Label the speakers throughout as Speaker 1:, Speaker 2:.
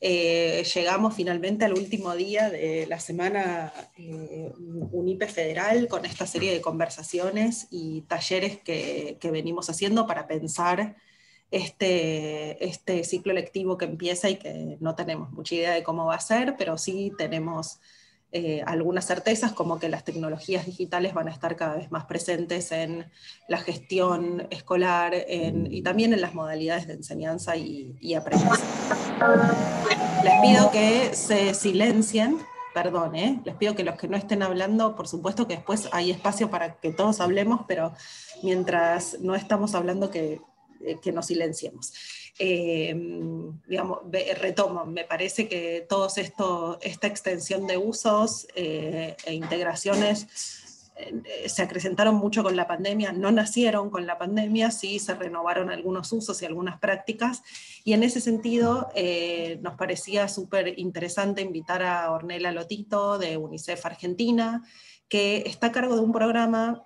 Speaker 1: Eh, llegamos finalmente al último día de la semana eh, UNIPE Federal con esta serie de conversaciones y talleres que, que venimos haciendo para pensar este, este ciclo lectivo que empieza y que no tenemos mucha idea de cómo va a ser, pero sí tenemos eh, algunas certezas, como que las tecnologías digitales van a estar cada vez más presentes en la gestión escolar y también en las modalidades de enseñanza y, aprendizaje. Les pido que se silencien perdón, eh, les pido que los que no estén hablando, por supuesto que después hay espacio para que todos hablemos, pero mientras no estamos hablando que, eh, que nos silenciemos. Em, retomo, me parece que toda esta extensión de usos eh, e integraciones eh, se acrecentaron mucho con la pandemia, no nacieron con la pandemia, sí se renovaron algunos usos y algunas prácticas, y en ese sentido eh, nos parecía súper interesante invitar a Ornella Lotito de UNICEF Argentina, que está a cargo de un programa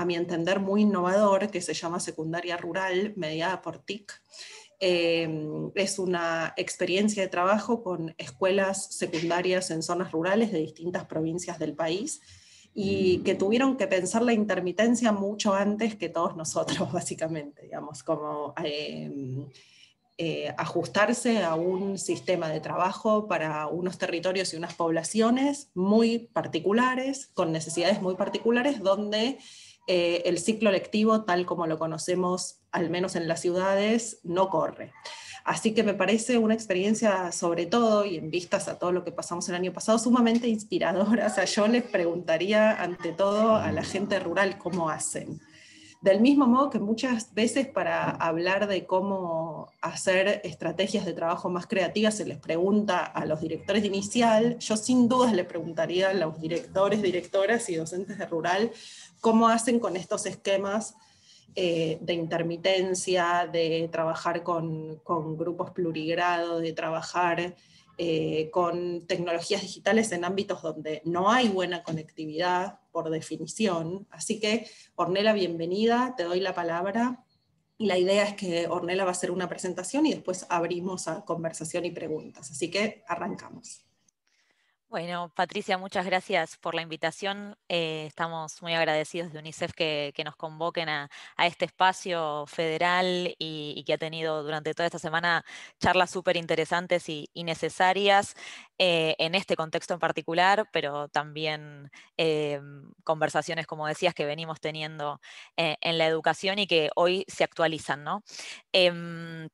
Speaker 1: a mi entender, muy innovador que se llama Secundaria Rural, mediada por TIC. Em, es una experiencia de trabajo con escuelas secundarias en zonas rurales de distintas provincias del país y mm. que tuvieron que pensar la intermitencia mucho antes que todos nosotros, básicamente, digamos, como em, eh, ajustarse a un sistema de trabajo para unos territorios y unas poblaciones muy particulares, con necesidades muy particulares, donde eh, el ciclo lectivo, tal como lo conocemos, al menos en las ciudades, no corre. Así que me parece una experiencia, sobre todo, y en vistas a todo lo que pasamos el año pasado, sumamente inspiradora. O sea, yo les preguntaría ante todo a la gente rural cómo hacen. Del mismo modo que muchas veces para hablar de cómo hacer estrategias de trabajo más creativas se les pregunta a los directores de inicial, yo sin dudas le preguntaría a los directores, directoras y docentes de rural cómo hacen con estos esquemas eh, de intermitencia, de trabajar con, grupos plurigrado, de trabajar eh, con tecnologías digitales en ámbitos donde no hay buena conectividad por definición. Así que, Ornela, bienvenida, te doy la palabra. Y la idea es que Ornela va a hacer una presentación y después abrimos a conversación y preguntas. Así que arrancamos.
Speaker 2: Bueno, Patricia, muchas gracias por la invitación. Eh, estamos muy agradecidos de UNICEF que, nos convoquen a, este espacio federal y, que ha tenido durante toda esta semana charlas súper interesantes y, necesarias eh, en este contexto en particular, pero también eh, conversaciones, como decías, que venimos teniendo en la educación y que hoy se actualizan. ¿no? Em,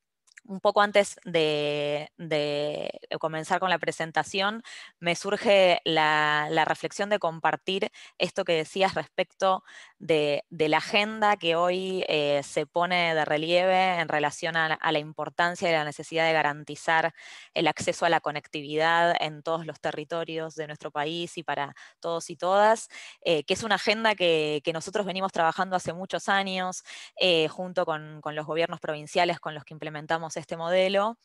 Speaker 2: un poco antes de, eh, comenzar con la presentación, me surge la, reflexión de compartir esto que decías respecto de, la agenda que hoy eh, se pone de relieve en relación a, la, importancia y la necesidad de garantizar el acceso a la conectividad en todos los territorios de nuestro país y para todos y todas, eh, que es una agenda que, nosotros venimos trabajando hace muchos años junto con los gobiernos provinciales con los que implementamos este modelo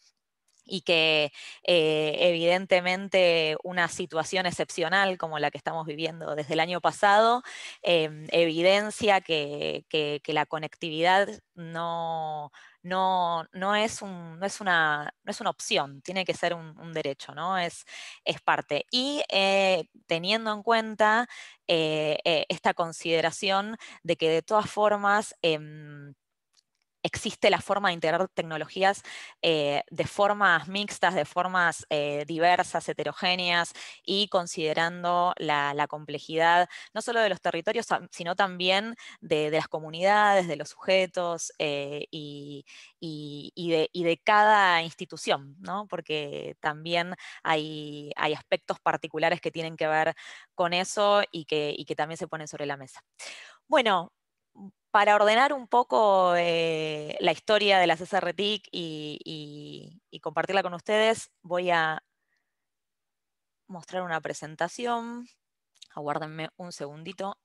Speaker 2: y que eh, evidentemente una situación excepcional como la que estamos viviendo desde el año pasado eh, evidencia que, la conectividad no, no, es es una, es una opción, tiene que ser un, derecho, ¿no? es, es parte. Y eh, teniendo en cuenta esta consideración de que de todas formas em, existe la forma de integrar tecnologías eh, de formas mixtas, de formas eh, diversas, heterogéneas y considerando la, complejidad no solo de los territorios, sino también de, las comunidades, de los sujetos eh, y, de, cada institución, ¿no? porque también hay, aspectos particulares que tienen que ver con eso y que, que también se ponen sobre la mesa. Bueno, para ordenar un poco eh, la historia de la CSRTIC y, compartirla con ustedes, voy a mostrar una presentación. Aguárdenme un segundito.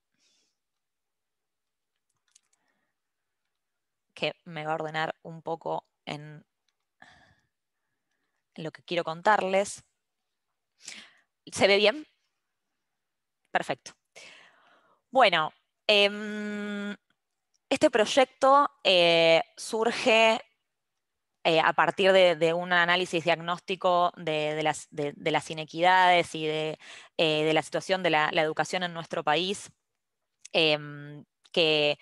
Speaker 2: Que me va a ordenar un poco en lo que quiero contarles. ¿Se ve bien? Perfecto. Bueno, em, este proyecto eh, surge eh, a partir de, un análisis diagnóstico de, las, inequidades y eh, de, la situación de la, educación en nuestro país, em, que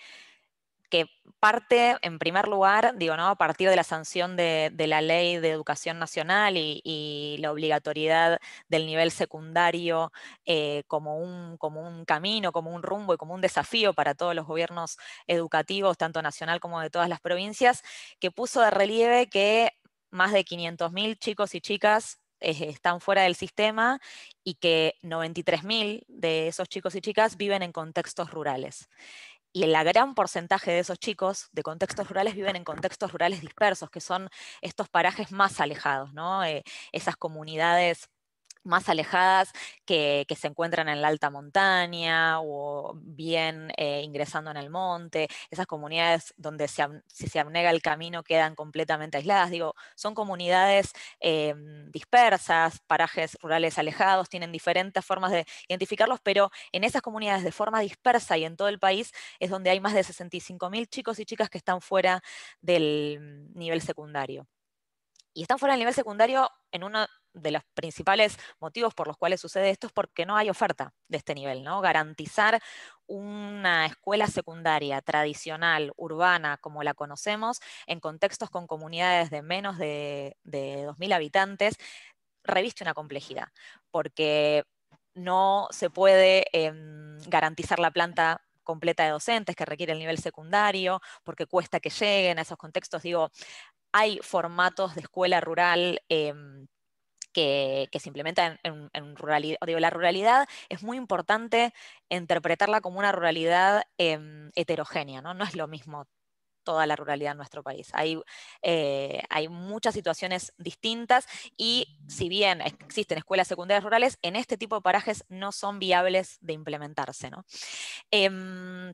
Speaker 2: que parte, en primer lugar, digo, ¿no? a partir de la sanción de, la ley de educación nacional y, la obligatoriedad del nivel secundario eh, como, un, como un camino, como un rumbo y como un desafío para todos los gobiernos educativos, tanto nacional como de todas las provincias, que puso de relieve que más de 500.000 chicos y chicas eh, están fuera del sistema y que 93.000 de esos chicos y chicas viven en contextos rurales y el gran porcentaje de esos chicos de contextos rurales viven en contextos rurales dispersos, que son estos parajes más alejados, ¿no? Eh, esas comunidades más alejadas que, se encuentran en la alta montaña o bien eh, ingresando en el monte, esas comunidades donde se, si se abnega el camino quedan completamente aisladas. Digo, son comunidades em, dispersas, parajes rurales alejados, tienen diferentes formas de identificarlos, pero en esas comunidades de forma dispersa y en todo el país es donde hay más de 65.000 chicos y chicas que están fuera del nivel secundario y están fuera del nivel secundario en uno de los principales motivos por los cuales sucede esto es porque no hay oferta de este nivel, ¿no? Garantizar una escuela secundaria tradicional, urbana, como la conocemos, en contextos con comunidades de menos de, 2.000 habitantes, reviste una complejidad, porque no se puede em, garantizar la planta completa de docentes que requiere el nivel secundario, porque cuesta que lleguen a esos contextos. Digo, hay formatos de escuela rural. Em, que, se implementan en, ruralidad, la ruralidad es muy importante interpretarla como una ruralidad em, heterogénea, ¿no? ¿no? es lo mismo toda la ruralidad en nuestro país. Hay, eh, hay muchas situaciones distintas y si bien existen escuelas secundarias rurales, en este tipo de parajes no son viables de implementarse. Em,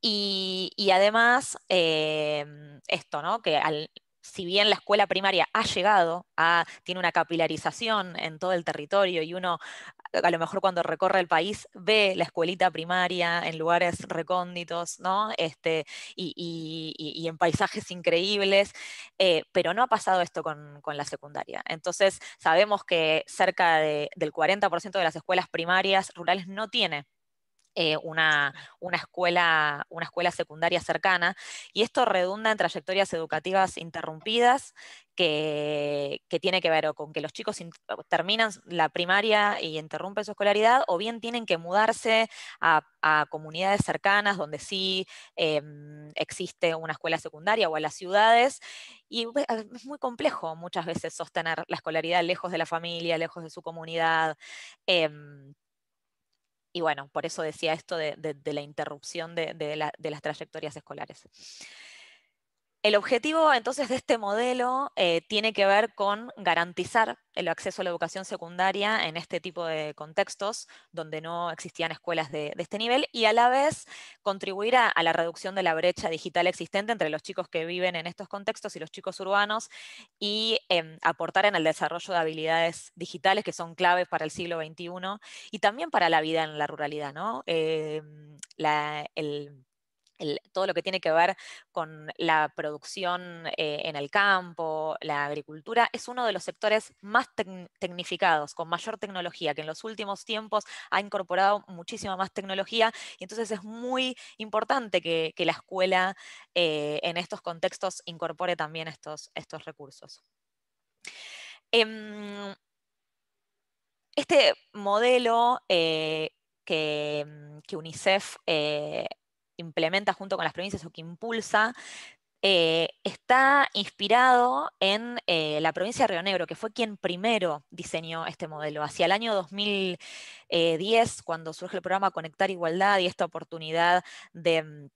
Speaker 2: y, y, además, esto, ¿no? que al, si bien la escuela primaria ha llegado a, tiene una capilarización en todo el territorio y uno a lo mejor cuando recorre el país ve la escuelita primaria en lugares recónditos, ¿no? Este, y, en paisajes increíbles, eh, pero no ha pasado esto con, la secundaria. Entonces sabemos que cerca del 40% de las escuelas primarias rurales no tiene eh, una, escuela, una escuela secundaria cercana, y esto redunda en trayectorias educativas interrumpidas que, que tiene que ver con que los chicos terminan la primaria y interrumpen su escolaridad, o bien tienen que mudarse a, comunidades cercanas donde sí em, existe una escuela secundaria o a las ciudades, y es muy complejo muchas veces sostener la escolaridad lejos de la familia, lejos de su comunidad. Em, y bueno, por eso decía esto de, la interrupción de las trayectorias escolares. El objetivo entonces de este modelo eh, tiene que ver con garantizar el acceso a la educación secundaria en este tipo de contextos donde no existían escuelas de, este nivel y a la vez contribuir a, la reducción de la brecha digital existente entre los chicos que viven en estos contextos y los chicos urbanos y em, aportar en el desarrollo de habilidades digitales que son claves para el siglo XXI y también para la vida en la ruralidad. ¿no? Em, todo lo que tiene que ver con la producción eh, en el campo, la agricultura, es uno de los sectores más tecnificados, con mayor tecnología, que en los últimos tiempos ha incorporado muchísima más tecnología, y entonces es muy importante que, la escuela eh, en estos contextos incorpore también estos, estos recursos. Em, este modelo eh, que, que, UNICEF implementa junto con las provincias o que impulsa, eh, está inspirado en eh, la provincia de Río Negro, que fue quien primero diseñó este modelo. Hacia el año 2010, eh, cuando surge el programa Conectar Igualdad y esta oportunidad de mm,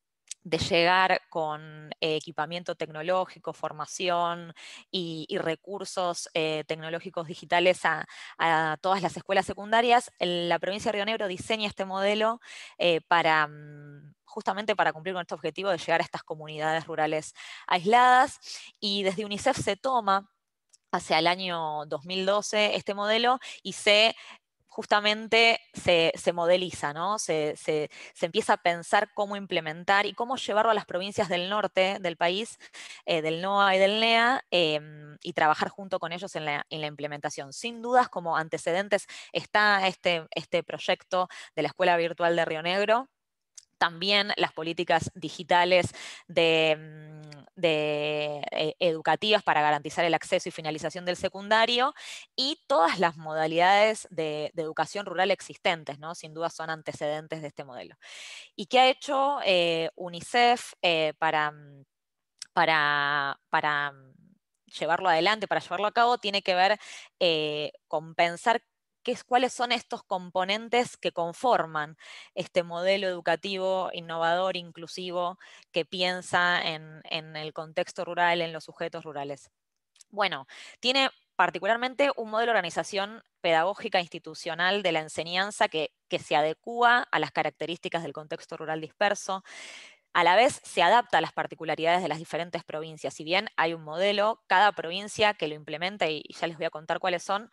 Speaker 2: de llegar con eh, equipamiento tecnológico, formación y, recursos eh, tecnológicos digitales a, todas las escuelas secundarias, la provincia de Río Negro diseña este modelo eh, para mm, justamente para cumplir con este objetivo de llegar a estas comunidades rurales aisladas y desde UNICEF se toma hacia el año 2012 este modelo y se justamente se, modeliza, ¿no? Se, empieza a pensar cómo implementar y cómo llevarlo a las provincias del norte del país, eh, del NOA y del NEA, em, y trabajar junto con ellos en la, en la, implementación. Sin dudas, como antecedentes está este, este proyecto de la Escuela Virtual de Río Negro, también las políticas digitales de em, de, eh, educativas para garantizar el acceso y finalización del secundario y todas las modalidades de, educación rural existentes, ¿no? sin duda son antecedentes de este modelo. ¿Y qué ha hecho eh, UNICEF eh, mm, para, para, para mm, llevarlo adelante, para llevarlo a cabo, tiene que ver con pensar cuáles son estos componentes que conforman este modelo educativo innovador, inclusivo, que piensa en, el contexto rural, en los sujetos rurales. Bueno, tiene particularmente un modelo de organización pedagógica institucional de la enseñanza que, que se adecúa a las características del contexto rural disperso, a la vez se adapta a las particularidades de las diferentes provincias. Si bien hay un modelo, cada provincia que lo implementa, y ya les voy a contar cuáles son,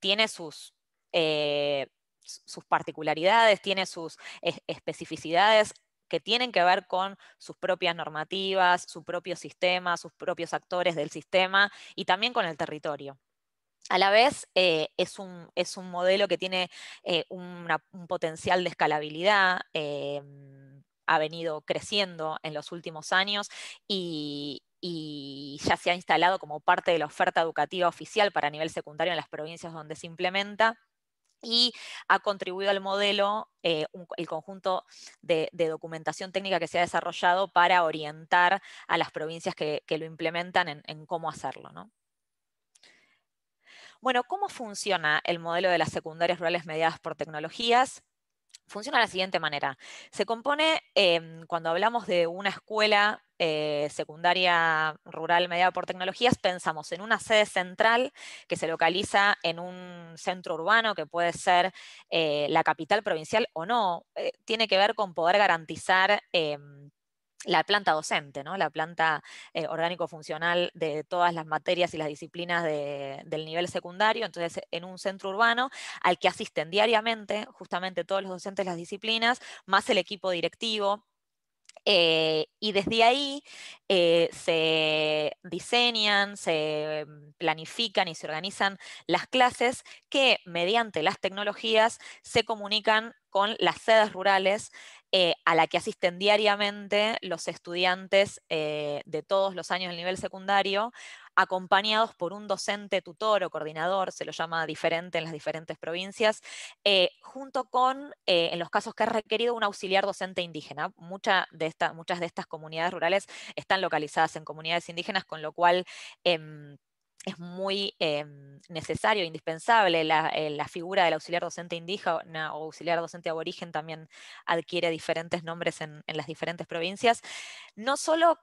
Speaker 2: tiene sus, eh, sus particularidades, tiene sus especificidades que tienen que ver con sus propias normativas, su propio sistema, sus propios actores del sistema y también con el territorio. A la vez, eh, es, un, modelo que tiene eh, un potencial de escalabilidad, ha venido creciendo en los últimos años y ya se ha instalado como parte de la oferta educativa oficial para nivel secundario en las provincias donde se implementa y ha contribuido al modelo eh, el conjunto de, documentación técnica que se ha desarrollado para orientar a las provincias que, lo implementan en, en cómo hacerlo. ¿no? Bueno, ¿cómo funciona el modelo de las secundarias rurales mediadas por tecnologías? Funciona de la siguiente manera. Se compone, em, cuando hablamos de una escuela eh, secundaria rural mediada por tecnologías, pensamos en una sede central que se localiza en un centro urbano que puede ser eh, la capital provincial o no. Eh, tiene que ver con poder garantizar em, la planta docente, ¿no? la planta eh, orgánico-funcional de todas las materias y las disciplinas del nivel secundario, entonces en un centro urbano al que asisten diariamente justamente todos los docentes de las disciplinas, más el equipo directivo, eh, y desde ahí eh, se diseñan, se mm, planifican y se organizan las clases que mediante las tecnologías se comunican con las sedes rurales eh, a la que asisten diariamente los estudiantes eh, de todos los años del nivel secundario, acompañados por un docente tutor o coordinador, se lo llama diferente en las diferentes provincias, eh, junto con, en los casos que ha requerido, un auxiliar docente indígena. de muchas de estas comunidades rurales están localizadas en comunidades indígenas, con lo cual em, es muy em, necesario, indispensable. Eh, la, figura del auxiliar docente indígena o auxiliar docente aborigen también adquiere diferentes nombres en, las diferentes provincias, no solo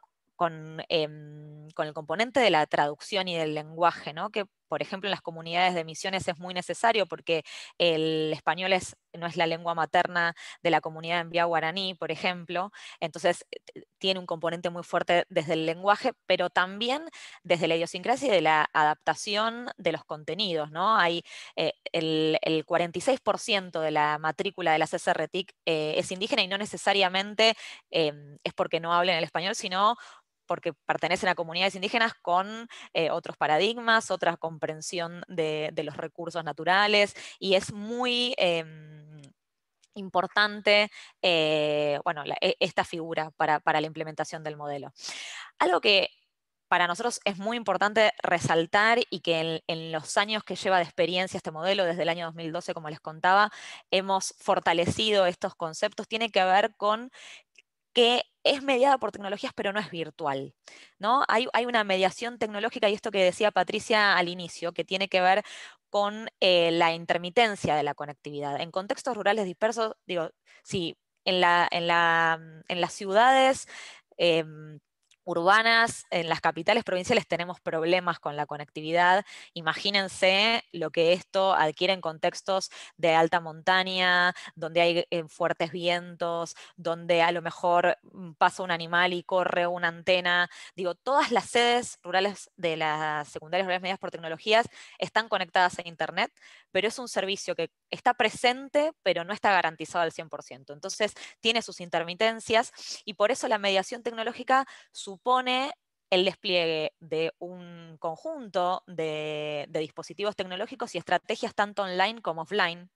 Speaker 2: em, con, el componente de la traducción y del lenguaje, ¿no? por ejemplo, en las comunidades de misiones es muy necesario porque el español no es la lengua materna de la comunidad en vía guaraní, por ejemplo, entonces eh, tiene un componente muy fuerte desde el lenguaje, pero también desde la idiosincrasia y de la adaptación de los contenidos, ¿no? Hay eh, el, 46% de la matrícula de la SRTIC eh, es indígena y no necesariamente es porque no hablen el español, sino porque pertenecen a comunidades indígenas con eh, otros paradigmas, otra comprensión de, los recursos naturales, y es muy... Em, importante eh, bueno, e, esta figura para, la implementación del modelo. Algo que para nosotros es muy importante resaltar y que en, en, los años que lleva de experiencia este modelo, desde el año 2012, como les contaba, hemos fortalecido estos conceptos, tiene que ver con que es mediada por tecnologías, pero no es virtual. ¿no? Hay, una mediación tecnológica, y esto que decía Patricia al inicio, que tiene que ver con eh, la intermitencia de la conectividad. En contextos rurales dispersos, digo, sí, en, mm, las ciudades em, urbanas, en las capitales provinciales tenemos problemas con la conectividad. Imagínense lo que esto adquiere en contextos de alta montaña, donde hay eh, fuertes vientos, donde a lo mejor mm, pasa un animal y corre una antena. Digo, todas las sedes rurales de las secundarias rurales medias por tecnologías están conectadas a Internet, pero es un servicio que está presente, pero no está garantizado al 100%. Entonces, tiene sus intermitencias y por eso la mediación tecnológica supone el despliegue de un conjunto de, dispositivos tecnológicos y estrategias tanto online como offline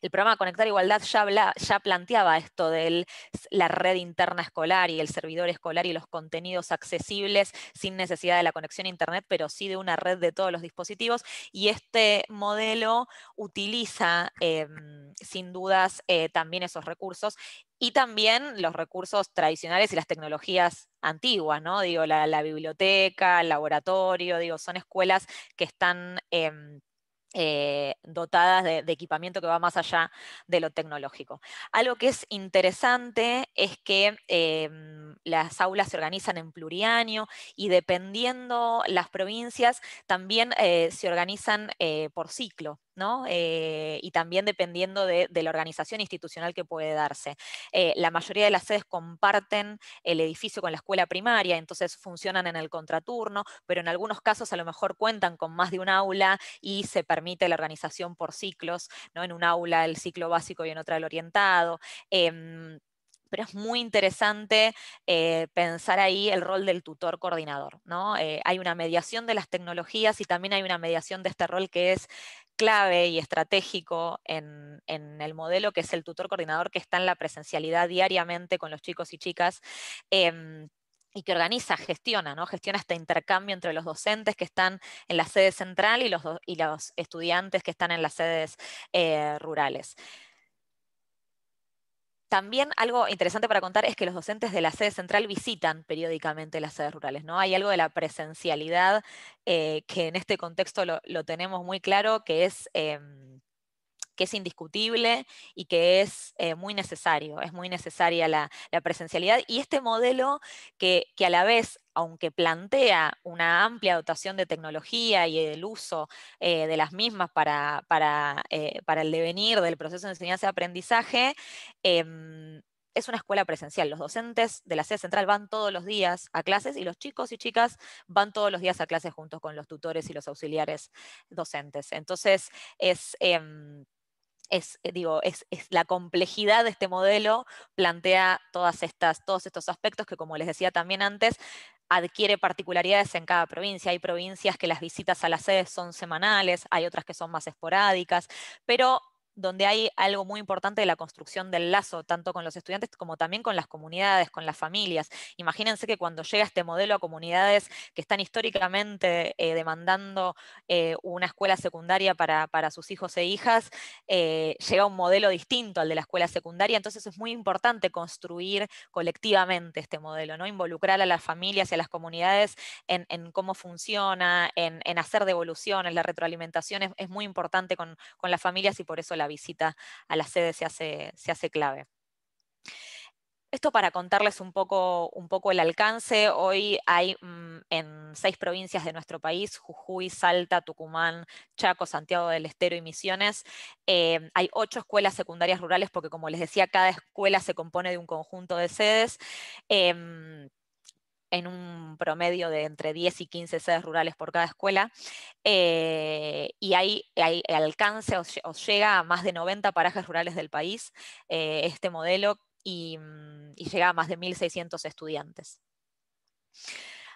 Speaker 2: el programa Conectar Igualdad ya, planteaba esto de la red interna escolar y el servidor escolar y los contenidos accesibles sin necesidad de la conexión a Internet, pero sí de una red de todos los dispositivos. Y este modelo utiliza em, sin dudas eh, también esos recursos y también los recursos tradicionales y las tecnologías antiguas, ¿no? Digo, la, biblioteca, el laboratorio, digo, son escuelas que están... Em, eh, dotadas de, equipamiento que va más allá de lo tecnológico. Algo que es interesante es que em, las aulas se organizan en plurianio y dependiendo las provincias también eh, se organizan eh, por ciclo. ¿no? Eh, y también dependiendo de, la organización institucional que puede darse. Eh, la mayoría de las sedes comparten el edificio con la escuela primaria, entonces funcionan en el contraturno, pero en algunos casos a lo mejor cuentan con más de un aula y se permite la organización por ciclos, ¿no? en un aula el ciclo básico y en otra el orientado. Em, pero es muy interesante eh, pensar ahí el rol del tutor coordinador. ¿no? hay una mediación de las tecnologías y también hay una mediación de este rol que es clave y estratégico en, el modelo, que es el tutor coordinador que está en la presencialidad diariamente con los chicos y chicas. Em, y que organiza, gestiona, ¿no? Gestiona este intercambio entre los docentes que están en la sede central y los, y los estudiantes que están en las sedes eh, rurales. También algo interesante para contar es que los docentes de la sede central visitan periódicamente las sedes rurales, ¿no? Hay algo de la presencialidad eh, que en este contexto lo, tenemos muy claro, que es... Em, que es indiscutible y que es eh, muy necesario, es muy necesaria la, presencialidad y este modelo que, que a la vez aunque plantea una amplia dotación de tecnología y el uso eh, de las mismas para, para, eh, para, el devenir del proceso de enseñanza-aprendizaje, y em, es una escuela presencial. Los docentes de la sede central van todos los días a clases y los chicos y chicas van todos los días a clases juntos con los tutores y los auxiliares docentes. Entonces, es em, es, eh, digo, es, la complejidad de este modelo plantea todas estas, todos estos aspectos que, como les decía también antes, adquiere particularidades en cada provincia. Hay provincias que las visitas a las sedes son semanales, hay otras que son más esporádicas, pero donde hay algo muy importante de la construcción del lazo, tanto con los estudiantes como también con las comunidades, con las familias. Imagínense que cuando llega este modelo a comunidades que están históricamente eh, demandando eh, una escuela secundaria para, sus hijos e hijas, eh, llega un modelo distinto al de la escuela secundaria, entonces es muy importante construir colectivamente este modelo, ¿no? involucrar a las familias y a las comunidades en, cómo funciona, en, hacer devoluciones, la retroalimentación es, muy importante con, con las familias y por eso la la visita a la sede se hace, se hace clave. Esto para contarles un poco, un poco el alcance. Hoy hay mm, en seis provincias de nuestro país, Jujuy, Salta, Tucumán, Chaco, Santiago del Estero y Misiones, eh, hay ocho escuelas secundarias rurales porque, como les decía, cada escuela se compone de un conjunto de sedes. Em, en un promedio de entre 10 y 15 sedes rurales por cada escuela, eh, y ahí, alcance alcance o, llega a más de 90 parajes rurales del país eh, este modelo mm, y, llega a más de 1.600 estudiantes.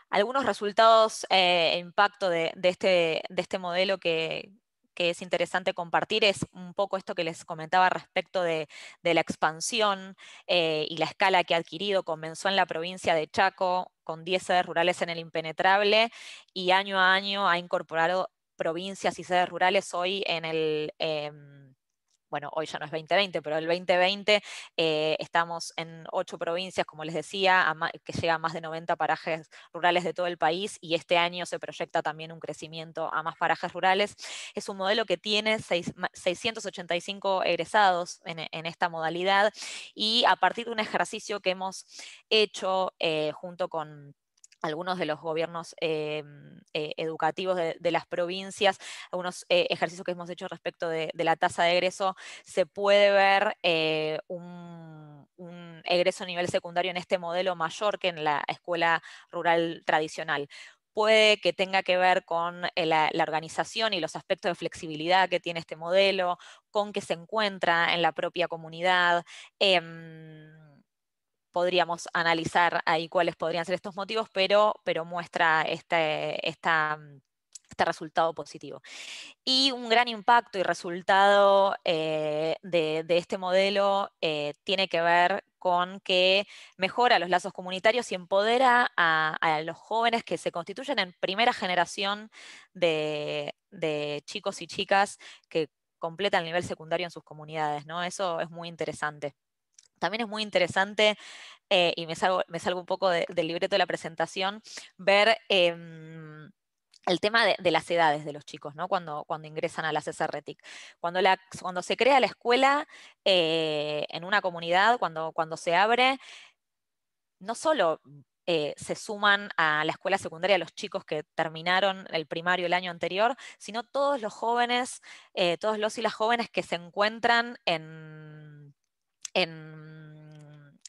Speaker 2: Algunos resultados eh, e impacto de, este, de este modelo que, que es interesante compartir es un poco esto que les comentaba respecto de, la expansión eh, y la escala que ha adquirido. Comenzó en la provincia de Chaco con 10 sedes rurales en el impenetrable y año a año ha incorporado provincias y sedes rurales hoy en el... Em, bueno, hoy ya no es 2020, pero el 2020 eh, estamos en ocho provincias, como les decía, que llega a más de 90 parajes rurales de todo el país y este año se proyecta también un crecimiento a más parajes rurales. Es un modelo que tiene 685 egresados en, esta modalidad y a partir de un ejercicio que hemos hecho eh, junto con algunos de los gobiernos eh, mm, eh, educativos de, las provincias, algunos eh, ejercicios que hemos hecho respecto de, la tasa de egreso, se puede ver un, egreso a nivel secundario en este modelo mayor que en la escuela rural tradicional. Puede que tenga que ver con la, organización y los aspectos de flexibilidad que tiene este modelo, con que se encuentra en la propia comunidad em, podríamos analizar ahí cuáles podrían ser estos motivos, pero, pero muestra este, mm, este resultado positivo. Y un gran impacto y resultado eh, de, este modelo eh, tiene que ver con que mejora los lazos comunitarios y empodera a, los jóvenes que se constituyen en primera generación de, chicos y chicas que completan el nivel secundario en sus comunidades. ¿no? Eso es muy interesante. También es muy interesante, eh, y me salgo, un poco del libreto de la presentación, ver em, el tema de, las edades de los chicos, ¿no? cuando, cuando ingresan a la CSRTIC. Cuando, cuando se crea la escuela eh, en una comunidad, cuando, cuando se abre, no solo eh, se suman a la escuela secundaria los chicos que terminaron el primario el año anterior, sino todos los jóvenes, todos los y las jóvenes que se encuentran en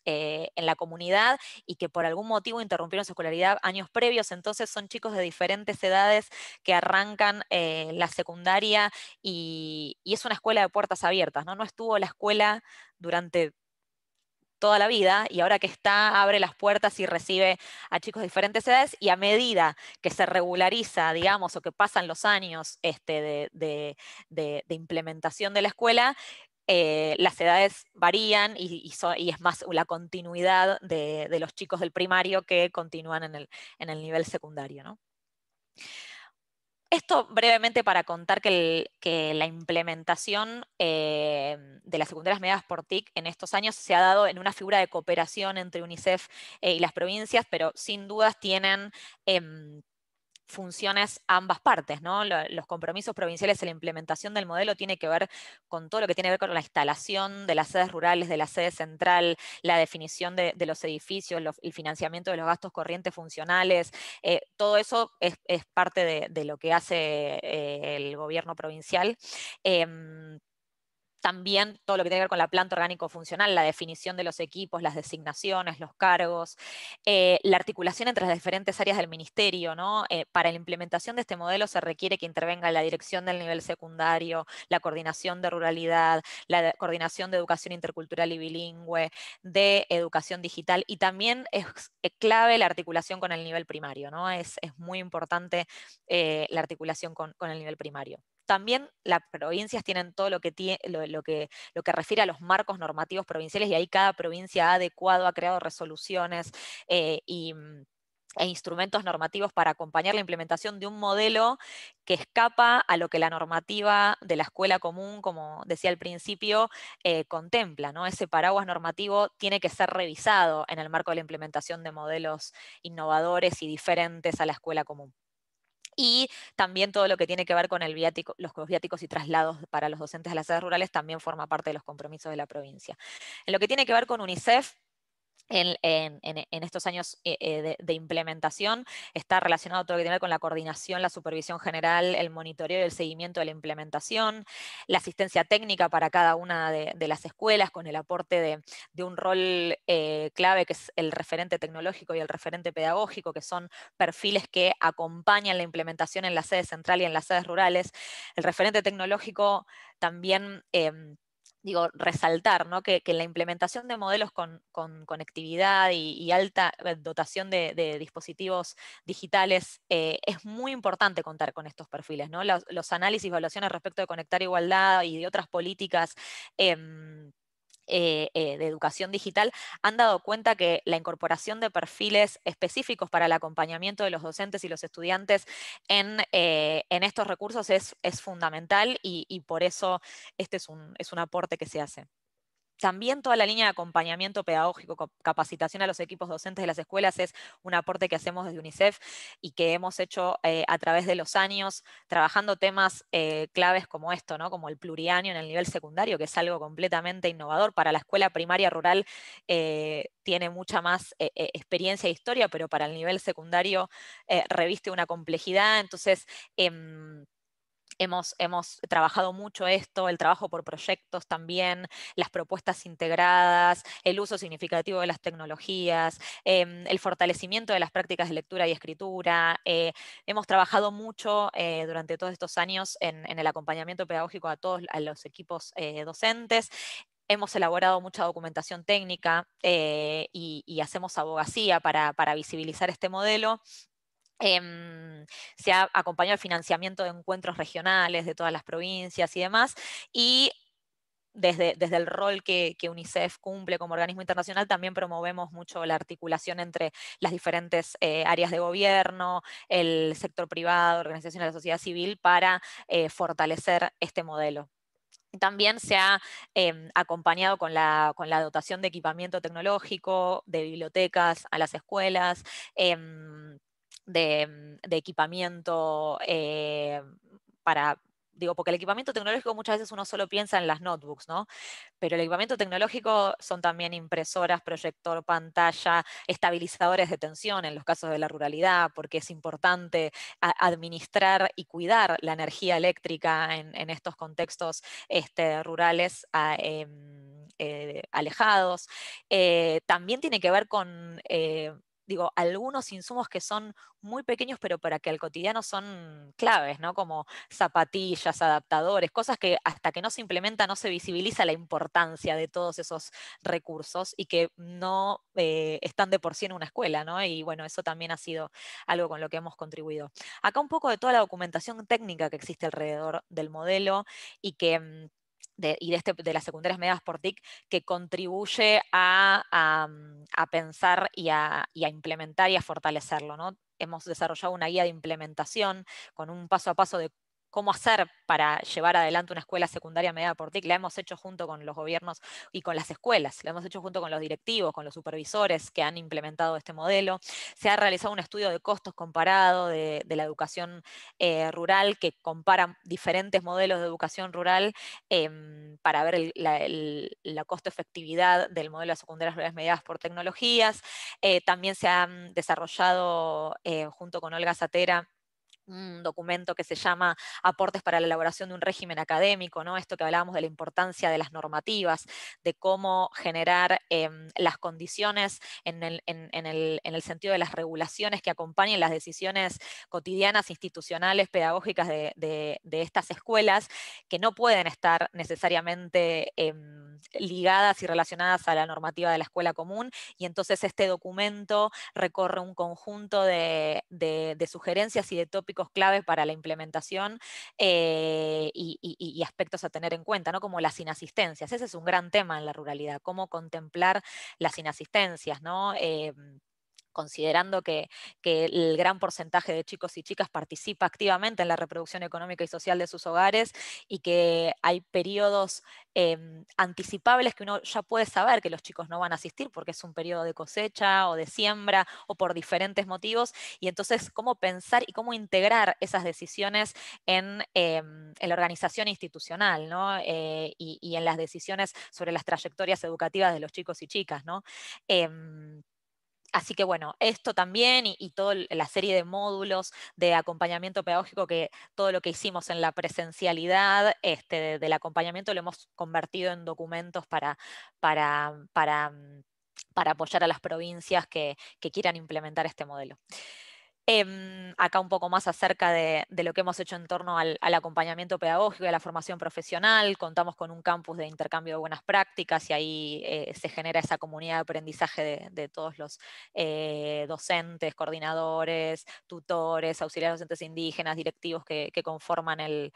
Speaker 2: eh, en la comunidad y que por algún motivo interrumpieron su escolaridad años previos. Entonces son chicos de diferentes edades que arrancan eh, la secundaria y, es una escuela de puertas abiertas. No, no estuvo la escuela durante toda la vida y ahora que está abre las puertas y recibe a chicos de diferentes edades y a medida que se regulariza, digamos, o que pasan los años este, de implementación de la escuela, eh, las edades varían y, es más la continuidad de, los chicos del primario que continúan en el, nivel secundario. Esto brevemente para contar que, la implementación eh, de las secundarias mediadas por TIC en estos años se ha dado en una figura de cooperación entre UNICEF eh, y las provincias, pero sin dudas tienen em, funciones ambas partes, ¿no? Los compromisos provinciales en la implementación del modelo tiene que ver con todo lo que tiene que ver con la instalación de las sedes rurales, de la sede central, la definición de, los edificios, el financiamiento de los gastos corrientes funcionales, eh, todo eso es, parte de, lo que hace eh, el gobierno provincial. Em, también todo lo que tiene que ver con la planta orgánico funcional, la definición de los equipos, las designaciones, los cargos, eh, la articulación entre las diferentes áreas del ministerio. ¿no? Eh, para la implementación de este modelo se requiere que intervenga la dirección del nivel secundario, la coordinación de ruralidad, la coordinación de educación intercultural y bilingüe, de educación digital y también es, eh, clave la articulación con el nivel primario. ¿no? Es, muy importante la articulación con el nivel primario. También las provincias tienen todo lo que, lo, que, lo que refiere a los marcos normativos provinciales y ahí cada provincia ha adecuado, ha creado resoluciones eh, mm, e instrumentos normativos para acompañar la implementación de un modelo que escapa a lo que la normativa de la escuela común, como decía al principio, eh, contempla. ¿no? Ese paraguas normativo tiene que ser revisado en el marco de la implementación de modelos innovadores y diferentes a la escuela común. Y también todo lo que tiene que ver con los, viáticos y traslados para los docentes a las sedes rurales también forma parte de los compromisos de la provincia. En lo que tiene que ver con UNICEF, en, estos años eh, eh, de, implementación está relacionado todo lo que tiene con la coordinación, la supervisión general, el monitoreo y el seguimiento de la implementación, la asistencia técnica para cada una de, las escuelas con el aporte de, un rol eh, clave que es el referente tecnológico y el referente pedagógico, que son perfiles que acompañan la implementación en la sede central y en las sedes rurales. El referente tecnológico también... Eh, digo, resaltar ¿no? que, que, la implementación de modelos con, conectividad y, alta eh, dotación de, dispositivos digitales eh, es muy importante contar con estos perfiles. ¿no? Los, los, análisis, evaluaciones respecto de conectar igualdad y de otras políticas. Em, eh, eh, de educación digital han dado cuenta que la incorporación de perfiles específicos para el acompañamiento de los docentes y los estudiantes en, eh, estos recursos es, fundamental y, por eso este es un aporte que se hace también toda la línea de acompañamiento pedagógico, capacitación a los equipos docentes de las escuelas es un aporte que hacemos desde UNICEF y que hemos hecho eh, a través de los años, trabajando temas eh, claves como esto, ¿no? como el plurianio en el nivel secundario, que es algo completamente innovador. Para la escuela primaria rural eh, tiene mucha más experiencia e historia, pero para el nivel secundario reviste una complejidad. Entonces, em, Hemos, trabajado mucho esto, el trabajo por proyectos también, las propuestas integradas, el uso significativo de las tecnologías, em, el fortalecimiento de las prácticas de lectura y escritura. Eh, hemos trabajado mucho eh, durante todos estos años en, el acompañamiento pedagógico a todos los equipos eh, docentes hemos elaborado mucha documentación técnica y, hacemos abogacía para, visibilizar este modelo Em, se ha acompañado el financiamiento de encuentros regionales de todas las provincias y demás. Y desde, desde, el rol que, UNICEF cumple como organismo internacional, también promovemos mucho la articulación entre las diferentes eh, áreas de gobierno, el sector privado, organizaciones de la sociedad civil, para eh, fortalecer este modelo. También se ha em, acompañado con con la, dotación de equipamiento tecnológico, de bibliotecas a las escuelas em, Mm, de, equipamiento eh, para, digo, porque el equipamiento tecnológico muchas veces uno solo piensa en las notebooks, ¿no? Pero el equipamiento tecnológico son también impresoras, proyector, pantalla, estabilizadores de tensión en los casos de la ruralidad, porque es importante administrar y cuidar la energía eléctrica en, estos contextos este, rurales. Ah, em, eh, alejados. Eh, también tiene que ver con digo, algunos insumos que son muy pequeños, pero para que al cotidiano son claves, ¿no? Como zapatillas, adaptadores, cosas que hasta que no se implementa no se visibiliza la importancia de todos esos recursos y que no eh, están de por sí en una escuela, ¿no? Y bueno, eso también ha sido algo con lo que hemos contribuido. Acá un poco de toda la documentación técnica que existe alrededor del modelo y que mm, y este, de, las secundarias medidas por TIC que contribuye mm, a, pensar y a, y a, implementar y a fortalecerlo. ¿no? Hemos desarrollado una guía de implementación con un paso a paso de cómo hacer para llevar adelante una escuela secundaria mediada por TIC, la hemos hecho junto con los gobiernos y con las escuelas, la hemos hecho junto con los directivos, con los supervisores que han implementado este modelo. Se ha realizado un estudio de costos comparado de, la educación eh, rural que compara diferentes modelos de educación rural em, para ver la, costo efectividad del modelo de secundarias rurales mediadas por tecnologías. Eh, también se han desarrollado eh, junto con Olga Zatera, un documento que se llama Aportes para la elaboración de un régimen académico, ¿no? esto que hablábamos de la importancia de las normativas, de cómo generar em, las condiciones en el, sentido de las regulaciones que acompañen las decisiones cotidianas, institucionales, pedagógicas de, estas escuelas, que no pueden estar necesariamente em, ligadas y relacionadas a la normativa de la escuela común, y entonces este documento recorre un conjunto de sugerencias y de tópicos claves para la implementación eh, y, aspectos a tener en cuenta, ¿no? como las inasistencias. Ese es un gran tema en la ruralidad, cómo contemplar las inasistencias. ¿no? Em, considerando que, el gran porcentaje de chicos y chicas participa activamente en la reproducción económica y social de sus hogares y que hay periodos em, anticipables que uno ya puede saber que los chicos no van a asistir porque es un periodo de cosecha o de siembra o por diferentes motivos. Y entonces, cómo pensar y cómo integrar esas decisiones en, em, la organización institucional eh, y, en las decisiones sobre las trayectorias educativas de los chicos y chicas. ¿no? Em, Así que bueno, esto también y, toda la serie de módulos de acompañamiento pedagógico que todo lo que hicimos en la presencialidad este, del acompañamiento lo hemos convertido en documentos para, para, para, mm, para apoyar a las provincias que quieran implementar este modelo. Em, acá un poco más acerca de, lo que hemos hecho en torno al, acompañamiento pedagógico y a la formación profesional. Contamos con un campus de intercambio de buenas prácticas y ahí eh, se genera esa comunidad de aprendizaje de, todos los eh, docentes, coordinadores, tutores, auxiliares docentes indígenas, directivos que, conforman el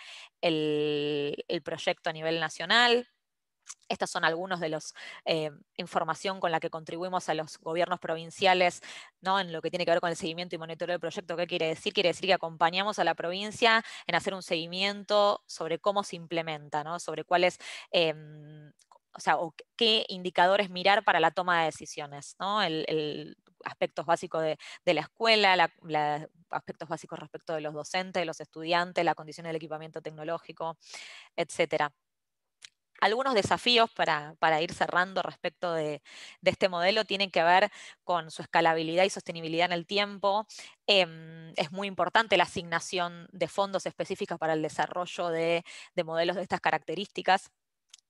Speaker 2: proyecto a nivel nacional. Estas son algunos de las eh, información con la que contribuimos a los gobiernos provinciales ¿no? en lo que tiene que ver con el seguimiento y monitoreo del proyecto. ¿Qué quiere decir? Quiere decir que acompañamos a la provincia en hacer un seguimiento sobre cómo se implementa, sobre cuáles... Em, o sea, qué indicadores mirar para la toma de decisiones, ¿no? El, aspectos básicos de, la escuela, aspectos básicos respecto de los docentes, los estudiantes, la condición del equipamiento tecnológico, etcétera. Algunos desafíos para, ir cerrando respecto de, este modelo tienen que ver con su escalabilidad y sostenibilidad en el tiempo. Em, es muy importante la asignación de fondos específicos para el desarrollo de modelos de estas características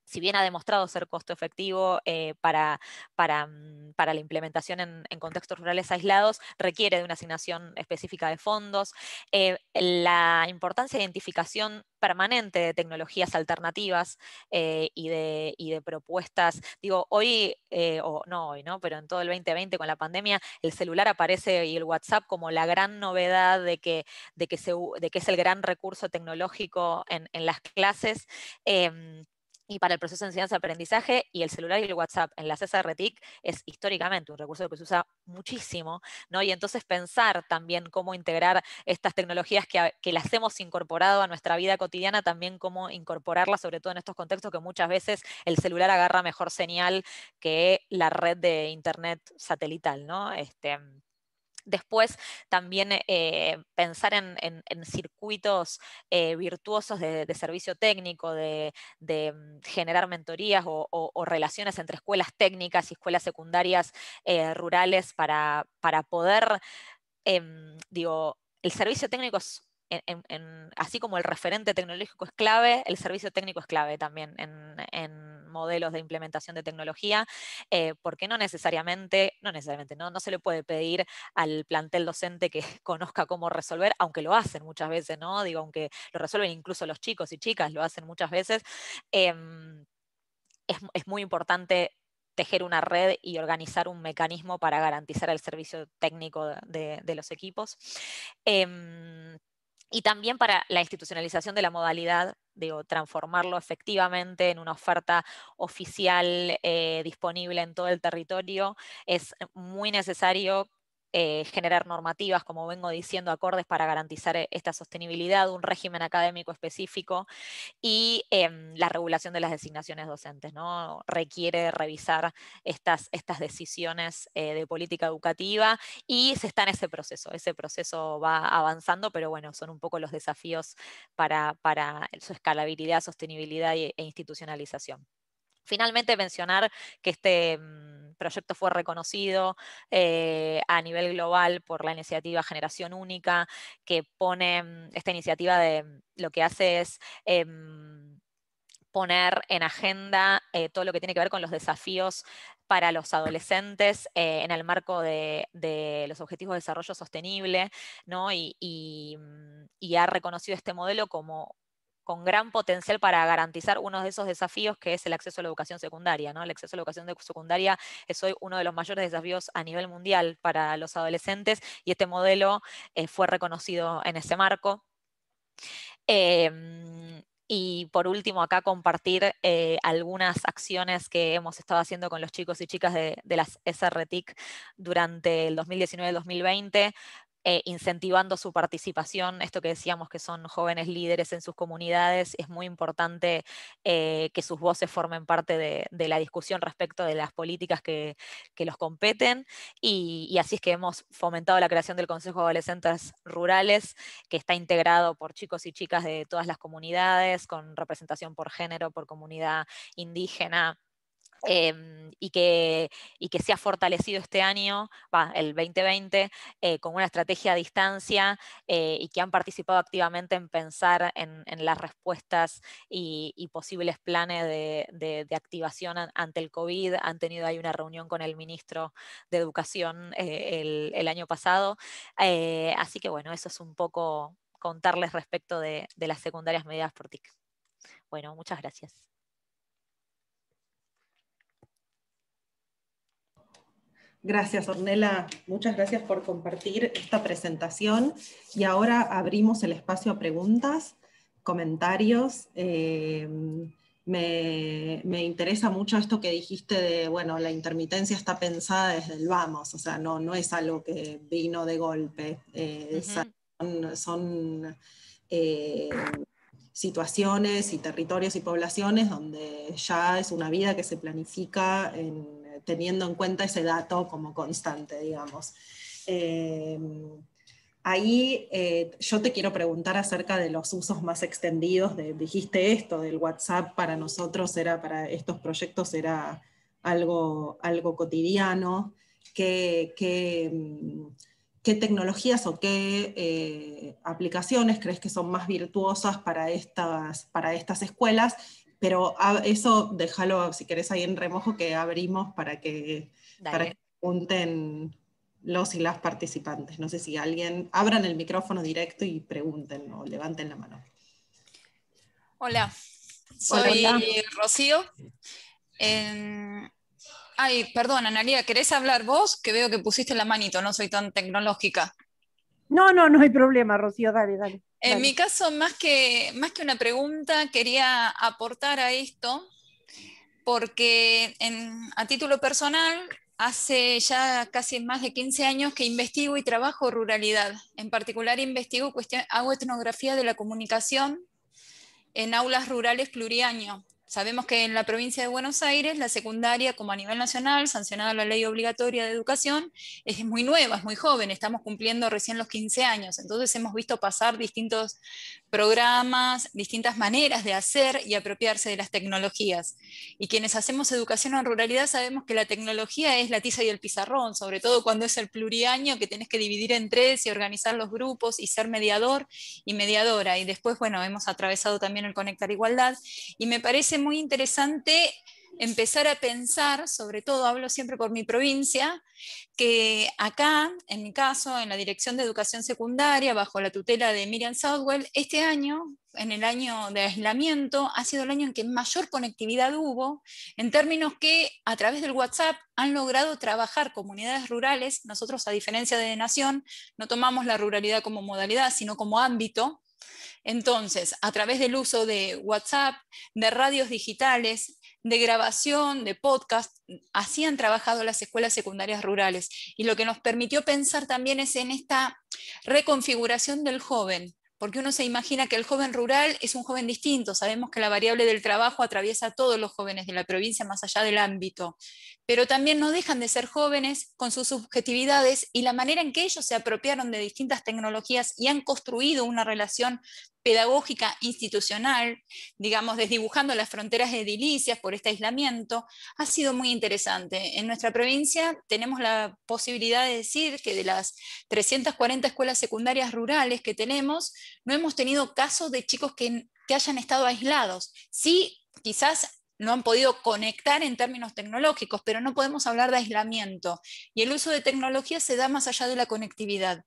Speaker 2: si bien ha demostrado ser costo efectivo eh, para, para, mm, para, la implementación en, contextos rurales aislados, requiere de una asignación específica de fondos. Eh, la importancia de identificación permanente de tecnologías alternativas eh, y, de, y, de, propuestas. Digo, hoy, o no hoy, ¿no? pero en todo el 2020 con la pandemia, el celular aparece y el WhatsApp como la gran novedad de que, de que, de que es el gran recurso tecnológico en, en las clases em, y para el proceso de enseñanza-aprendizaje y el celular y el WhatsApp en la Retic es históricamente un recurso que se usa muchísimo, ¿no? Y entonces pensar también cómo integrar estas tecnologías ah, que, las hemos incorporado a nuestra vida cotidiana, también cómo incorporarlas, sobre todo en estos contextos que muchas veces el celular agarra mejor señal que la red de internet satelital, ¿no? Este, Después también eh, pensar en, circuitos eh, virtuosos de, servicio técnico, de, mm, generar mentorías o, relaciones entre escuelas técnicas y escuelas secundarias eh, rurales para, para poder, em, digo, el servicio técnico es en, así como el referente tecnológico es clave, el servicio técnico es clave también en, modelos de implementación de tecnología, eh, porque no necesariamente, no necesariamente, no, no se le puede pedir al plantel docente que conozca cómo resolver, aunque lo hacen muchas veces, ¿no? Digo, aunque lo resuelven incluso los chicos y chicas, lo hacen muchas veces. Em, es, muy importante tejer una red y organizar un mecanismo para garantizar el servicio técnico de, los equipos. Em, y también para la institucionalización de la modalidad, digo, transformarlo efectivamente en una oferta oficial eh, disponible en todo el territorio, es muy necesario eh, generar normativas, como vengo diciendo, acordes para garantizar eh, esta sostenibilidad, un régimen académico específico y em, la regulación de las designaciones docentes. ¿no? Requiere revisar estas, decisiones eh, de política educativa y se está en ese proceso. Ese proceso va avanzando, pero bueno, son un poco los desafíos para su escalabilidad, sostenibilidad e institucionalización. Finalmente, mencionar que este mm, proyecto fue reconocido eh, a nivel global por la iniciativa Generación Única, que pone mm, esta iniciativa de mm, lo que hace es eh, poner en agenda eh, todo lo que tiene que ver con los desafíos para los adolescentes en el marco de, los Objetivos de Desarrollo Sostenible, y, y, ha reconocido este modelo como con gran potencial para garantizar uno de esos desafíos que es el acceso a la educación secundaria. ¿no? El acceso a la educación secundaria es hoy uno de los mayores desafíos a nivel mundial para los adolescentes y este modelo eh, fue reconocido en ese marco. Em, y por último, acá compartir eh, algunas acciones que hemos estado haciendo con los chicos y chicas de, de las SRTIC durante el 2019-2020 eh, incentivando su participación, esto que decíamos que son jóvenes líderes en sus comunidades, es muy importante eh, que sus voces formen parte de, la discusión respecto de las políticas que, los competen y, y, así es que hemos fomentado la creación del Consejo de Adolescentes Rurales, que está integrado por chicos y chicas de todas las comunidades, con representación por género, por comunidad indígena Em, y, que, que se ha fortalecido este año, el 2020, eh, con una estrategia a distancia eh, y que han participado activamente en pensar en, las respuestas y, posibles planes de, activación ante el COVID. Han tenido ahí una reunión con el ministro de Educación eh, el, año pasado. así que bueno, eso es un poco contarles respecto de, de las secundarias medidas por TIC. Bueno, muchas gracias.
Speaker 1: Gracias, Ornela. Muchas gracias por compartir esta presentación. Y ahora abrimos el espacio a preguntas, comentarios. Eh, me, interesa mucho esto que dijiste de, bueno, la intermitencia está pensada desde el vamos, o sea, no, no es algo que vino de golpe. Eh, son, eh, situaciones y territorios y poblaciones donde ya es una vida que se planifica en teniendo en cuenta ese dato como constante, digamos. Eh, ahí eh, yo te quiero preguntar acerca de los usos más extendidos. De, dijiste esto del WhatsApp para nosotros, era para estos proyectos era algo, algo cotidiano. ¿Qué, tecnologías o qué eh, aplicaciones crees que son más virtuosas para estas, para estas escuelas pero ah, eso déjalo, si querés, ahí en remojo que abrimos para que, pregunten los y las participantes. No sé si alguien, abran el micrófono directo y pregunten o levanten la mano.
Speaker 3: Hola, soy Rocío. ay, perdón, Analia, ¿querés hablar vos? Que veo que pusiste la manito, no soy tan tecnológica.
Speaker 4: No, no, no hay problema, Rocío, dale, dale. En mi
Speaker 3: caso, más que, más que una pregunta, quería aportar a esto, porque en, a título personal, hace ya casi más de 15 años que investigo y trabajo ruralidad. En particular, investigo cuestión, hago etnografía de la comunicación en aulas rurales plurianio. Sabemos que en la provincia de Buenos Aires la secundaria, como a nivel nacional, sancionada la ley obligatoria de educación, es muy nueva, es muy joven, estamos cumpliendo recién los 15 años, entonces hemos visto pasar distintos programas, distintas maneras de hacer y apropiarse de las tecnologías. Y quienes hacemos educación en ruralidad sabemos que la tecnología es la tiza y el pizarrón, sobre todo cuando es el pluriaño que tenés que dividir en tres y organizar los grupos y ser mediador y mediadora. Y después, bueno, hemos atravesado también el Conectar Igualdad. Y me parece muy interesante empezar a pensar, sobre todo hablo siempre por mi provincia, que acá, en mi caso, en la Dirección de Educación Secundaria, bajo la tutela de Miriam Southwell, este año, en el año de aislamiento, ha sido el año en que mayor conectividad hubo, en términos que a través del WhatsApp han logrado trabajar comunidades rurales. Nosotros, a diferencia de Nación, no tomamos la ruralidad como modalidad, sino como ámbito, entonces, a través del uso de WhatsApp, de radios digitales, de grabación, de podcast, así han trabajado las escuelas secundarias rurales. Y lo que nos permitió pensar también es en esta reconfiguración del joven, porque uno se imagina que el joven rural es un joven distinto, sabemos que la variable del trabajo atraviesa a todos los jóvenes de la provincia más allá del ámbito, pero también no dejan de ser jóvenes con sus subjetividades y la manera en que ellos se apropiaron de distintas tecnologías y han construido una relación pedagógica institucional, digamos, desdibujando las fronteras edilicias por este aislamiento, ha sido muy interesante. En nuestra provincia tenemos la posibilidad de decir que de las 340 escuelas secundarias rurales que tenemos, no hemos tenido casos de chicos que, que hayan estado aislados. Sí, quizás no han podido conectar en términos tecnológicos, pero no podemos hablar de aislamiento. Y el uso de tecnología se da más allá de la conectividad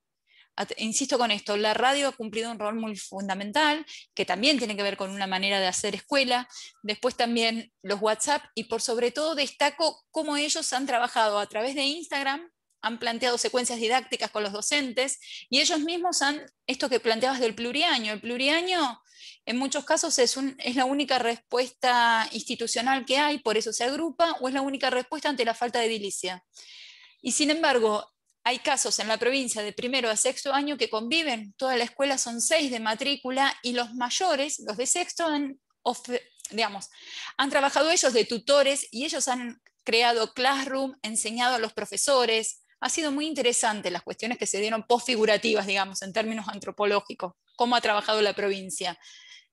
Speaker 3: insisto con esto, la radio ha cumplido un rol muy fundamental, que también tiene que ver con una manera de hacer escuela, después también los WhatsApp y por sobre todo destaco cómo ellos han trabajado a través de Instagram, han planteado secuencias didácticas con los docentes y ellos mismos han, esto que planteabas del pluriaño, el pluriaño en muchos casos es, un, es, la única respuesta institucional que hay, por eso se agrupa, o es la única respuesta ante la falta de edilicia. Y sin embargo, hay casos en la provincia de primero a sexto año que conviven, toda la escuela son seis de matrícula y los mayores, los de sexto, han, digamos, han trabajado ellos de tutores y ellos han creado classroom, enseñado a los profesores. Ha sido muy interesante las cuestiones que se dieron posfigurativas, digamos, en términos antropológicos, cómo ha trabajado la provincia.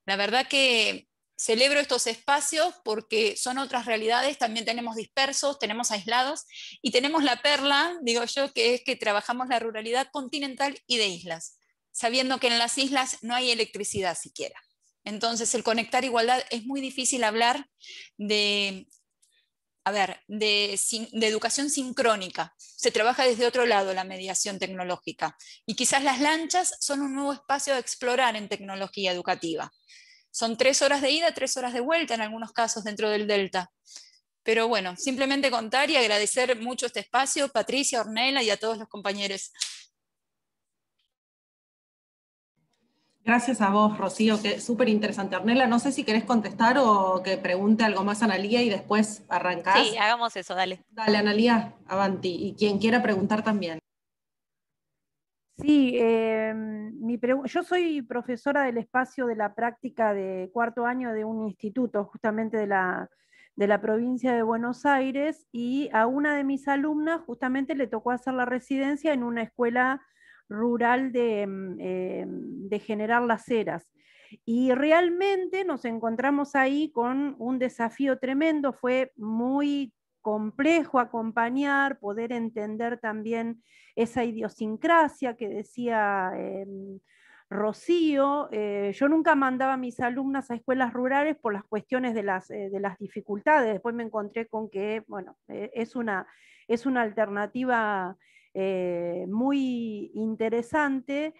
Speaker 3: La verdad que celebro estos espacios porque son otras realidades, también tenemos dispersos, tenemos aislados y tenemos la perla, digo yo, que es que trabajamos la ruralidad continental y de islas, sabiendo que en las islas no hay electricidad siquiera. Entonces, el conectar igualdad es muy difícil hablar de, a de, educación sincrónica. Se trabaja desde otro lado la mediación tecnológica y quizás las lanchas son un nuevo espacio a explorar en tecnología educativa. Son tres horas de ida, tres horas de vuelta en algunos casos dentro del Delta. Pero bueno, simplemente contar y agradecer mucho este espacio, Patricia, Ornella y a todos los compañeros.
Speaker 1: Gracias a vos, Rocío, que súper interesante. Ornella, no sé si querés contestar o que pregunte algo más a Analía y después arrancás. Sí,
Speaker 2: hagamos eso, dale. Dale,
Speaker 1: Analía, avanti. Y quien quiera preguntar también.
Speaker 4: Sí, em, mi yo soy profesora del espacio de la práctica de cuarto año de un instituto, justamente de la, de la provincia de Buenos Aires, y a una de mis alumnas justamente le tocó hacer la residencia en una escuela rural de, em, eh, de Generar Las Heras. Y realmente nos encontramos ahí con un desafío tremendo, fue muy complejo acompañar, poder entender también esa idiosincrasia que decía em, Rocío. Eh, yo nunca mandaba a mis alumnas a escuelas rurales por las cuestiones de las, eh, de las dificultades. Después me encontré con que, bueno, eh, es, una, es una alternativa. muy interesante,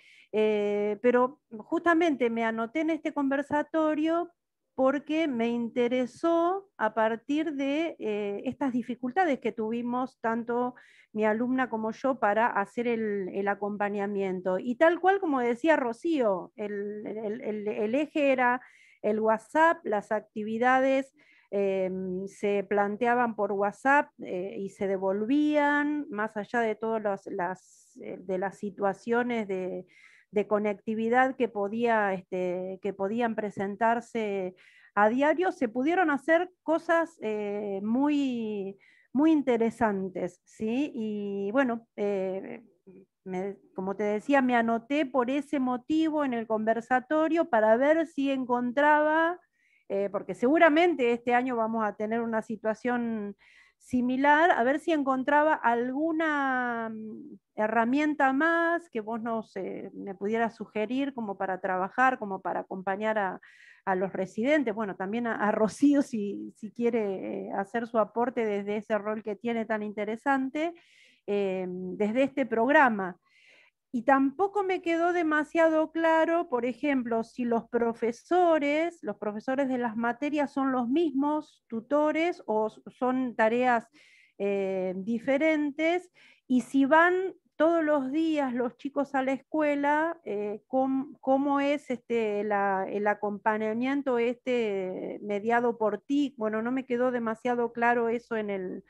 Speaker 4: pero justamente me anoté en este conversatorio porque me interesó a partir de eh, estas dificultades que tuvimos tanto mi alumna como yo para hacer el, acompañamiento. Y tal cual como decía Rocío, el, eje era el WhatsApp, las actividades eh, se planteaban por WhatsApp eh, y se devolvían, más allá de todas de las situaciones de de conectividad que, podía, este, que podían presentarse a diario, se pudieron hacer cosas eh, muy, muy interesantes. ¿sí? Y bueno, eh, como te decía, me anoté por ese motivo en el conversatorio para ver si encontraba, eh, porque seguramente este año vamos a tener una situación similar, a ver si encontraba alguna mm, herramienta más que vos nos, me pudieras sugerir como para trabajar, como para acompañar a, los residentes, bueno, también a, Rocío si, quiere eh, hacer su aporte desde ese rol que tiene tan interesante, eh, desde este programa. Y tampoco me quedó demasiado claro, por ejemplo, si los profesores, los profesores de las materias son los mismos tutores o son tareas eh, diferentes y si van todos los días los chicos a la escuela, eh, cómo, es este, el acompañamiento este mediado por ti. Bueno, no me quedó demasiado claro eso en el,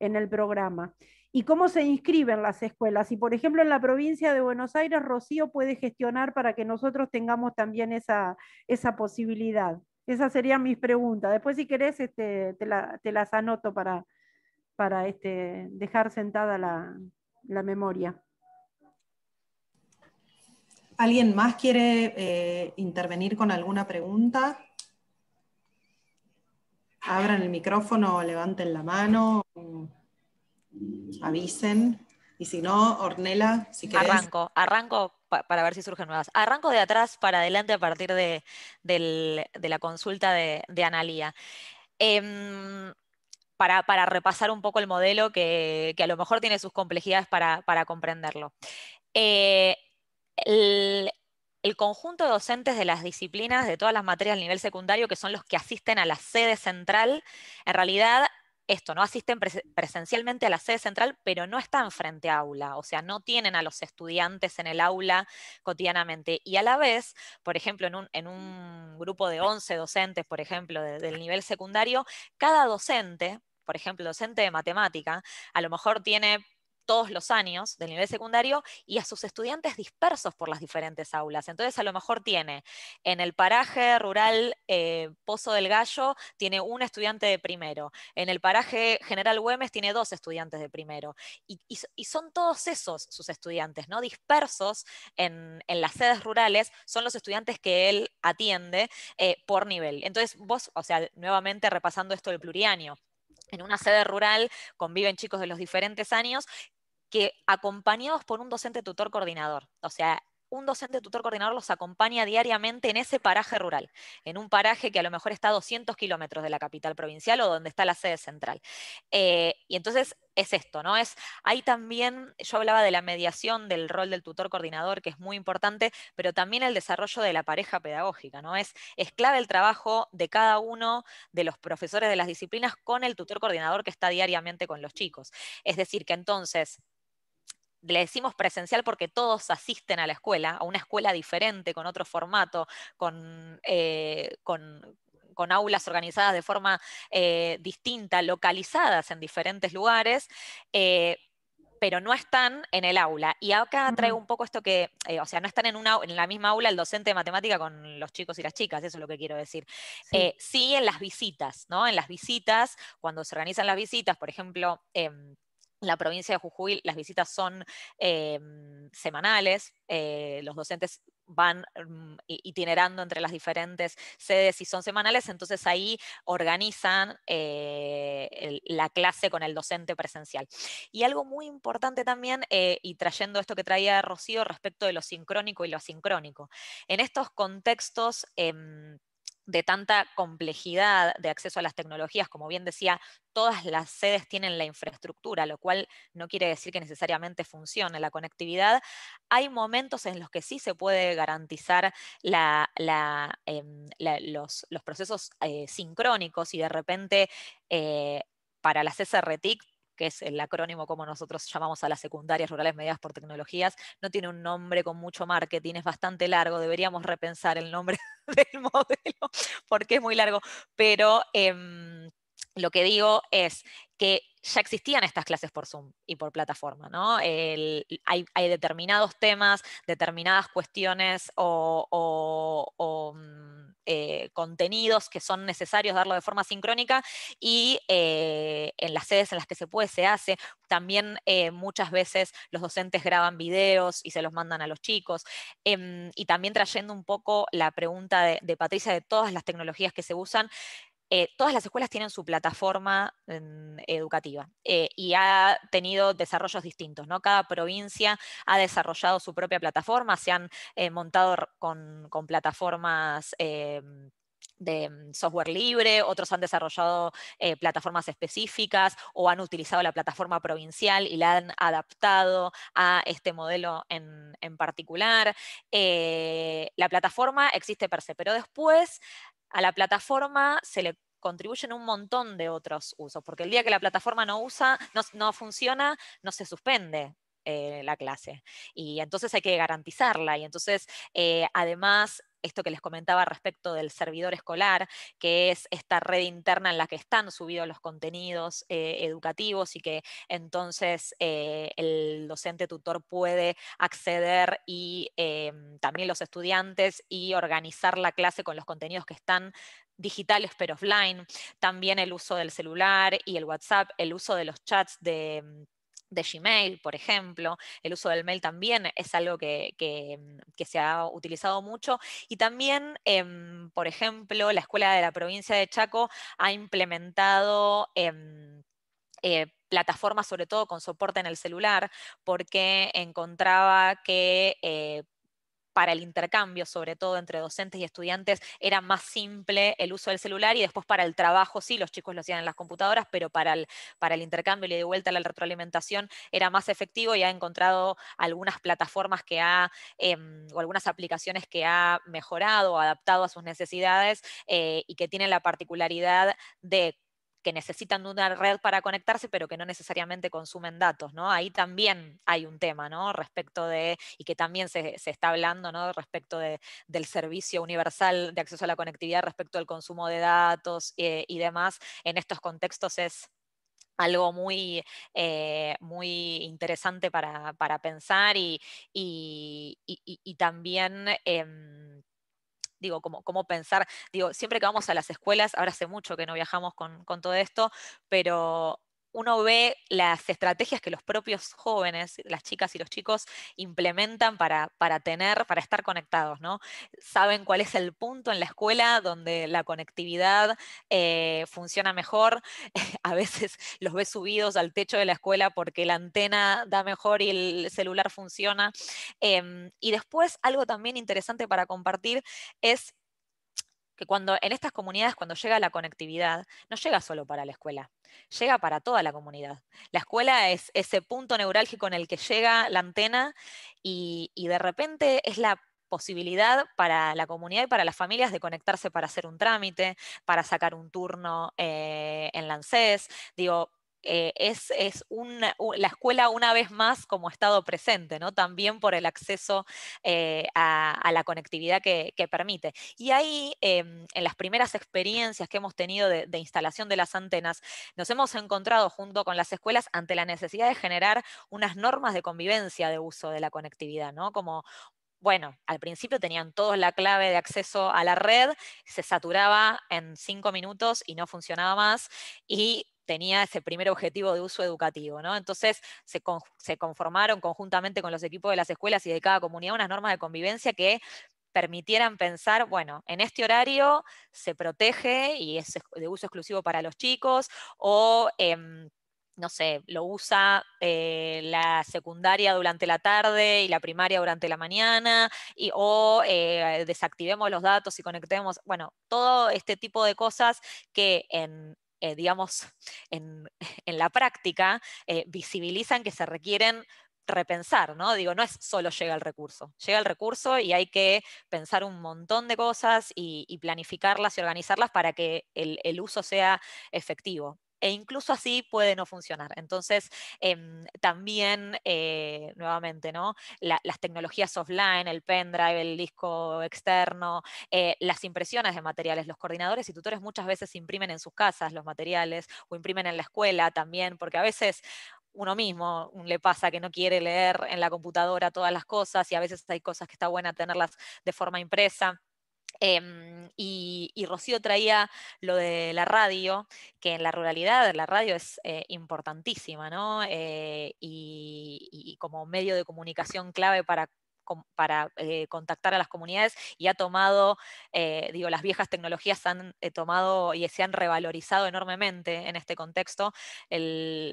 Speaker 4: en el programa y cómo se inscriben las escuelas. Y por ejemplo, en la provincia de Buenos Aires, Rocío puede gestionar para que nosotros tengamos también esa, posibilidad. Esas serían mis preguntas. Después, si querés, este, te, las anoto para, para este, dejar sentada la, memoria. ¿Alguien más quiere eh, intervenir con alguna pregunta?
Speaker 1: Abran el micrófono, o levanten la mano avisen. Y si no, Ornela, si querés. Arranco,
Speaker 2: arranco para ver si surgen nuevas. Arranco de atrás para adelante a partir de, de la consulta de, de Analía. Em, para, repasar un poco el modelo que, a lo mejor tiene sus complejidades para, para comprenderlo. Eh, el, el conjunto de docentes de las disciplinas, de todas las materias a nivel secundario, que son los que asisten a la sede central, en realidad esto, no asisten presencialmente a la sede central, pero no están frente a aula, o sea, no tienen a los estudiantes en el aula cotidianamente. Y a la vez, por ejemplo, en un, en un grupo de 11 docentes, por ejemplo, del nivel secundario, cada docente, por ejemplo, docente de matemática, a lo mejor tiene todos los años del nivel secundario y a sus estudiantes dispersos por las diferentes aulas. Entonces, a lo mejor tiene en el paraje rural eh, Pozo del Gallo, tiene un estudiante de primero, en el paraje General Güemes tiene dos estudiantes de primero, y, son todos esos sus estudiantes, ¿no? Dispersos en, las sedes rurales, son los estudiantes que él atiende eh, por nivel. Entonces, vos, o sea, nuevamente repasando esto del plurianio, en una sede rural conviven chicos de los diferentes años que acompañados por un docente tutor coordinador. O sea, un docente tutor coordinador los acompaña diariamente en ese paraje rural, en un paraje que a lo mejor está a 200 kilómetros de la capital provincial o donde está la sede central. Eh, y entonces es esto, ¿no? Es, hay también, yo hablaba de la mediación del rol del tutor coordinador, que es muy importante, pero también el desarrollo de la pareja pedagógica, ¿no? Es, es clave el trabajo de cada uno de los profesores de las disciplinas con el tutor coordinador que está diariamente con los chicos. Es decir, que entonces le decimos presencial porque todos asisten a la escuela, a una escuela diferente, con otro formato, con, eh, con, aulas organizadas de forma eh, distinta, localizadas en diferentes lugares. Eh, pero no están en el aula. Y acá traigo un poco esto que, o sea, no están en, una, en la misma aula el docente de matemática con los chicos y las chicas, eso es lo que quiero decir. Sí, en las visitas, ¿no? En las visitas, cuando se organizan las visitas, por ejemplo... Em, en la provincia de Jujuy las visitas son em, semanales, eh, los docentes van mm, itinerando entre las diferentes sedes y son semanales, entonces ahí organizan eh, la clase con el docente presencial. Y algo muy importante también, eh, y trayendo esto que traía Rocío respecto de lo sincrónico y lo asincrónico, en estos contextos... Em, de tanta complejidad de acceso a las tecnologías, como bien decía, todas las sedes tienen la infraestructura, lo cual no quiere decir que necesariamente funcione la conectividad, hay momentos en los que sí se puede garantizar em, los, procesos eh, sincrónicos y de repente... Eh, para las SRTIC que es el acrónimo como nosotros llamamos a las secundarias rurales mediadas por tecnologías, no tiene un nombre con mucho marketing, es bastante largo, deberíamos repensar el nombre del modelo porque es muy largo, pero... Em, lo que digo es que ya existían estas clases por Zoom y por plataforma, ¿no? hay, determinados temas, determinadas cuestiones o, mm, eh, contenidos que son necesarios darlo de forma sincrónica y eh, en las sedes en las que se puede se hace. También eh, muchas veces los docentes graban videos y se los mandan a los chicos. Em, y también trayendo un poco la pregunta de Patricia de todas las tecnologías que se usan. Eh, todas las escuelas tienen su plataforma mm, educativa eh, y ha tenido desarrollos distintos, ¿no? Cada provincia ha desarrollado su propia plataforma, se han eh, montado con, plataformas de mm, software libre, otros han desarrollado plataformas específicas o han utilizado la plataforma provincial y la han adaptado a este modelo en, particular. la plataforma existe per se, pero después a la plataforma se le contribuyen un montón de otros usos, porque el día que la plataforma no usa, no, funciona, no se suspende. Eh, la clase. Y entonces hay que garantizarla. Y entonces, eh, además, esto que les comentaba respecto del servidor escolar, que es esta red interna en la que están subidos los contenidos eh, educativos y que entonces eh, el docente tutor puede acceder y em, también los estudiantes y organizar la clase con los contenidos que están digitales pero offline, también el uso del celular y el WhatsApp, el uso de los chats de em, de Gmail, por ejemplo. El uso del mail también es algo que, mm, se ha utilizado mucho. Y también, em, por ejemplo, la Escuela de la Provincia de Chaco ha implementado... Em, eh, plataformas sobre todo con soporte en el celular, porque encontraba que eh, para el intercambio, sobre todo entre docentes y estudiantes, era más simple el uso del celular y después para el trabajo, sí, los chicos lo hacían en las computadoras, pero para el, para el intercambio y de vuelta a la retroalimentación era más efectivo y ha encontrado algunas plataformas que ha, em, o algunas aplicaciones que ha mejorado o adaptado a sus necesidades eh, y que tienen la particularidad de que necesitan una red para conectarse, pero que no necesariamente consumen datos, ¿no? Ahí también hay un tema, ¿no? Respecto de, y que también se, está hablando, Respecto del servicio universal de acceso a la conectividad, respecto al consumo de datos eh, y demás, en estos contextos es algo muy, eh, muy interesante para, pensar y, también... Em, digo, cómo, cómo pensar, digo, siempre que vamos a las escuelas, ahora hace mucho que no viajamos con, con todo esto, pero uno ve las estrategias que los propios jóvenes, las chicas y los chicos, implementan para, tener, para estar conectados, ¿no? Saben cuál es el punto en la escuela donde la conectividad eh, funciona mejor. A veces los ves subidos al techo de la escuela porque la antena da mejor y el celular funciona. Em, y después, algo también interesante para compartir es que cuando en estas comunidades, cuando llega la conectividad, no llega solo para la escuela, llega para toda la comunidad. La escuela es ese punto neurálgico en el que llega la antena y, de repente es la posibilidad para la comunidad y para las familias de conectarse para hacer un trámite, para sacar un turno eh, en la ANSES. Digo, eh, es, es una, la escuela una vez más como estado presente, ¿no? también por el acceso eh, a, la conectividad que, permite. Y ahí, em, en las primeras experiencias que hemos tenido de, instalación de las antenas, nos hemos encontrado junto con las escuelas ante la necesidad de generar unas normas de convivencia de uso de la conectividad, ¿no? como bueno, al principio tenían todos la clave de acceso a la red, se saturaba en cinco minutos y no funcionaba más, y tenía ese primer objetivo de uso educativo. ¿no? Entonces se, conformaron conjuntamente con los equipos de las escuelas y de cada comunidad unas normas de convivencia que permitieran pensar, bueno, en este horario se protege y es de uso exclusivo para los chicos, o em, no sé, lo usa eh, la secundaria durante la tarde y la primaria durante la mañana, y, o eh, desactivemos los datos y conectemos, bueno, todo este tipo de cosas que en eh, digamos, en, la práctica, eh, visibilizan que se requieren repensar, ¿no? Digo, no es solo llega el recurso, llega el recurso y hay que pensar un montón de cosas y, planificarlas y organizarlas para que el, uso sea efectivo e incluso así puede no funcionar. Entonces, em, también, eh, nuevamente, ¿no? las tecnologías offline, el pendrive, el disco externo, eh, las impresiones de materiales, los coordinadores y tutores muchas veces imprimen en sus casas los materiales o imprimen en la escuela también, porque a veces uno mismo le pasa que no quiere leer en la computadora todas las cosas y a veces hay cosas que está buena tenerlas de forma impresa. Em, y, y, Rocío traía lo de la radio, que en la ruralidad la radio es eh, importantísima, ¿no? Eh, y, y, como medio de comunicación clave para para eh, contactar a las comunidades y ha tomado, eh, digo, las viejas tecnologías han eh, tomado y se han revalorizado enormemente en este contexto.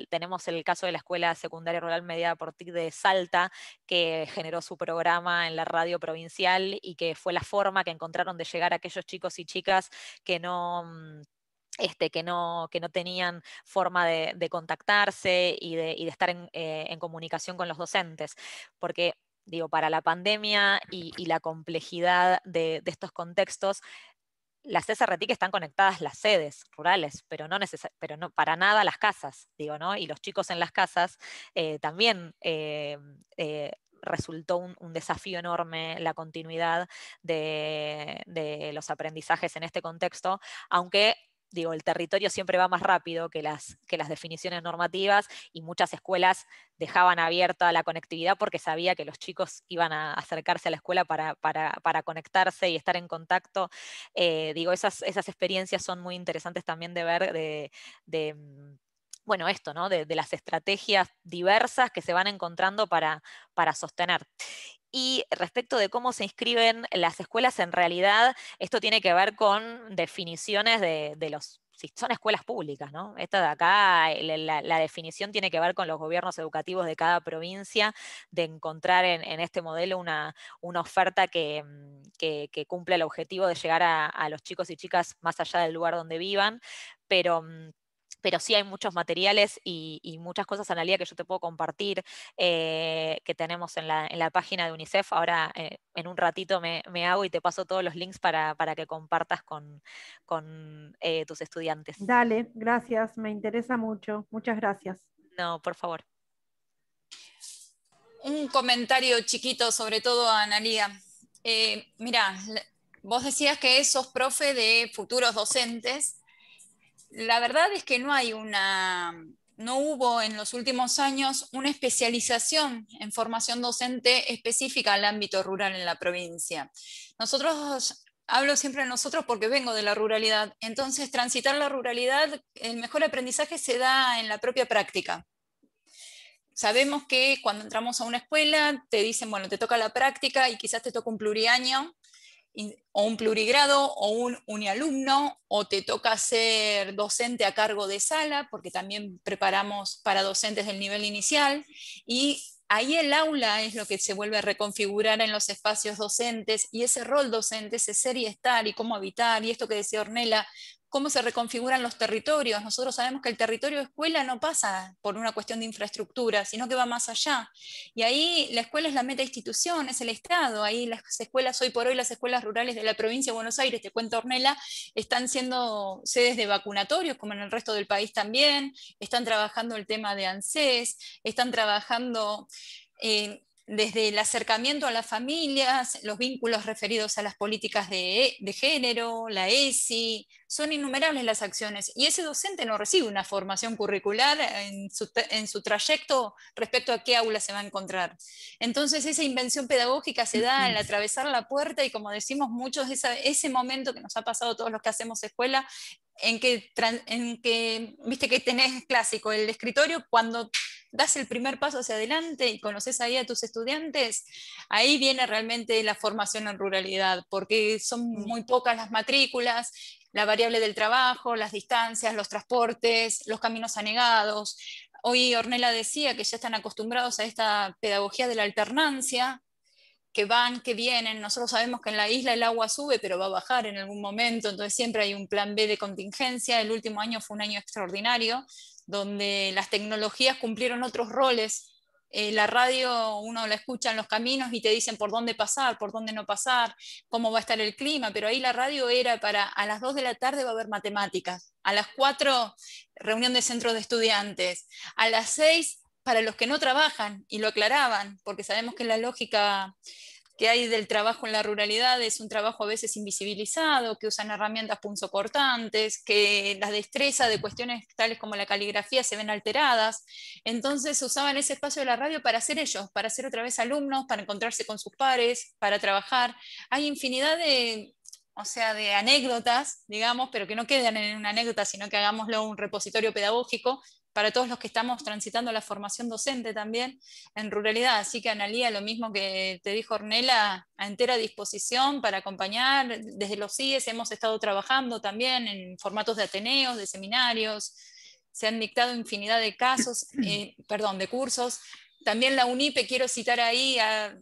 Speaker 2: tenemos el caso de la Escuela Secundaria Rural Mediada por TIC de Salta, que generó su programa en la radio provincial y que fue la forma que encontraron de llegar a aquellos chicos y chicas que no... Mm, este, que, no, que no tenían forma de, contactarse y de, estar en, en, comunicación con los docentes, porque digo, para la pandemia y, la complejidad de, estos contextos, las SRT que están conectadas las sedes rurales, pero no, pero no para nada las casas, digo, ¿no? Y los chicos en las casas eh, también eh, eh, resultó un, desafío enorme la continuidad de, de los aprendizajes en este contexto, aunque digo, el territorio siempre va más rápido que las, que las definiciones normativas y muchas escuelas dejaban abierta la conectividad porque sabía que los chicos iban a acercarse a la escuela para, conectarse y estar en contacto. Eh, digo, esas, esas experiencias son muy interesantes también de ver, de, mm, bueno, esto, ¿no? De, las estrategias diversas que se van encontrando para, para sostener. Y respecto de cómo se inscriben las escuelas, en realidad esto tiene que ver con definiciones de, los si son escuelas públicas, ¿no? Esta de acá, la, definición tiene que ver con los gobiernos educativos de cada provincia, de encontrar en, este modelo una, oferta que, cumple mm, cumpla el objetivo de llegar a, a, los chicos y chicas más allá del lugar donde vivan, pero mm, pero sí hay muchos materiales y, muchas cosas, Analia, que yo te puedo compartir, eh, que tenemos en la, página de UNICEF. Ahora, eh, en un ratito me, hago y te paso todos los links para, que compartas con, eh, tus estudiantes. Dale,
Speaker 4: gracias, me interesa mucho. Muchas gracias.
Speaker 2: No, por favor.
Speaker 3: Un comentario chiquito, sobre todo a Analia. mira, vos decías que sos profe de futuros docentes la verdad es que no hay una, no hubo en los últimos años una especialización en formación docente específica al ámbito rural en la provincia. Nosotros hablo siempre de nosotros porque vengo de la ruralidad. Entonces, transitar la ruralidad, el mejor aprendizaje se da en la propia práctica. Sabemos que cuando entramos a una escuela te dicen, bueno, te toca la práctica y quizás te toca un pluriaño o un plurigrado o un unialumno, o te toca ser docente a cargo de sala, porque también preparamos para docentes del nivel inicial, y ahí el aula es lo que se vuelve a reconfigurar en los espacios docentes, y ese rol docente, ese ser y estar, y cómo habitar, y esto que decía Ornella, cómo se reconfiguran los territorios. Nosotros sabemos que el territorio de escuela no pasa por una cuestión de infraestructura, sino que va más allá. Y ahí la escuela es la meta institución, es el Estado. Ahí las escuelas, hoy por hoy las escuelas rurales de la provincia de Buenos Aires, de cuento Ornella, están siendo sedes de vacunatorios, como en el resto del país también. Están trabajando el tema de ANSES, están trabajando... Eh, desde el acercamiento a las familias, los vínculos referidos a las políticas de, género, la ESI, son innumerables las acciones y ese docente no recibe una formación curricular en su, trayecto respecto a qué aula se va a encontrar. Entonces esa invención pedagógica se da al atravesar la puerta y como decimos muchos, ese momento que nos ha pasado todos los que hacemos escuela, en que, en que, viste que tenés clásico, el escritorio, cuando das el primer paso hacia adelante y conoces ahí a tus estudiantes, ahí viene realmente la formación en ruralidad, porque son mm. muy pocas las matrículas, la variable del trabajo, las distancias, los transportes, los caminos anegados. Hoy Ornella decía que ya están acostumbrados a esta pedagogía de la alternancia, que van, que vienen. Nosotros sabemos que en la isla el agua sube, pero va a bajar en algún momento, entonces siempre hay un plan B de contingencia. El último año fue un año extraordinario, donde las tecnologías cumplieron otros roles. Eh, la radio uno la escucha en los caminos y te dicen por dónde pasar, por dónde no pasar, cómo va a estar el clima, pero ahí la radio era para a las 2 de la tarde va a haber matemáticas, a las 4 reunión de centros de estudiantes, a las 6 para los que no trabajan, y lo aclaraban, porque sabemos que la lógica que hay del trabajo en la ruralidad es un trabajo a veces invisibilizado, que usan herramientas punzocortantes, que las destrezas de cuestiones tales como la caligrafía se ven alteradas. Entonces usaban ese espacio de la radio para hacer ellos, para ser otra vez alumnos, para encontrarse con sus pares, para trabajar. Hay infinidad de, o sea, de anécdotas, digamos, pero que no quedan en una anécdota, sino que hagámoslo un repositorio pedagógico para todos los que estamos transitando la formación docente también en ruralidad. Así que Analía, lo mismo que te dijo Ornela, a entera disposición para acompañar. Desde los CIES hemos estado trabajando también en formatos de ateneos, de seminarios, se han dictado infinidad de casos, eh, perdón, de cursos. También la UNIPE, quiero citar ahí a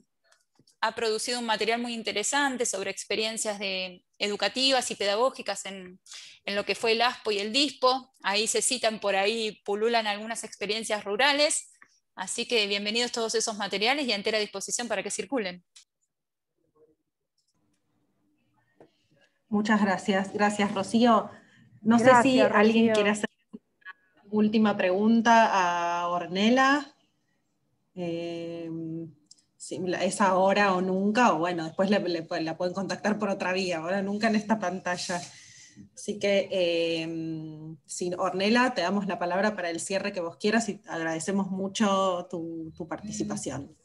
Speaker 3: ha producido un material muy interesante sobre experiencias educativas y pedagógicas en, lo que fue el ASPO y el DISPO. Ahí se citan por ahí, pululan algunas experiencias rurales. Así que bienvenidos todos esos materiales y a entera disposición para que circulen.
Speaker 1: Muchas gracias. Gracias, Rocío. No sé si alguien quiere hacer una última pregunta a Ornela. Eh si es ahora o nunca, o bueno, después la pueden contactar por otra vía, ahora nunca en esta pantalla. Así que, em, sin Ornela, te damos la palabra para el cierre que vos quieras y agradecemos mucho tu participación.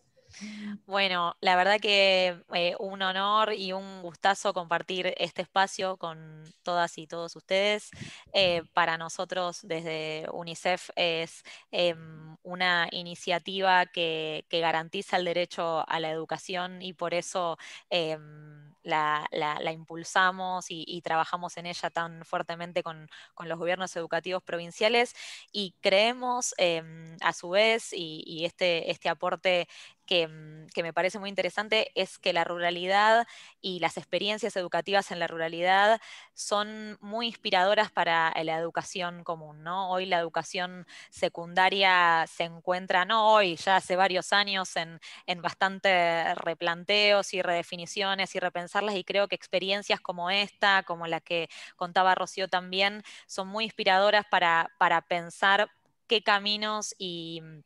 Speaker 2: Bueno, la verdad que eh, un honor y un gustazo compartir este espacio con todas y todos ustedes. Eh, para nosotros desde UNICEF es em, una iniciativa que, garantiza el derecho a la educación y por eso... Em, la, impulsamos y, trabajamos en ella tan fuertemente con, los gobiernos educativos provinciales y creemos em, a su vez, y, este, este aporte Mm, que, me parece muy interesante es que la ruralidad y las experiencias educativas en la ruralidad son muy inspiradoras para eh, la educación común. ¿no? Hoy la educación secundaria se encuentra, no hoy, ya hace varios años, en, en bastante replanteos y redefiniciones y repensarlas y creo que experiencias como esta, como la que contaba Rocío también, son muy inspiradoras para, para pensar qué caminos y mm,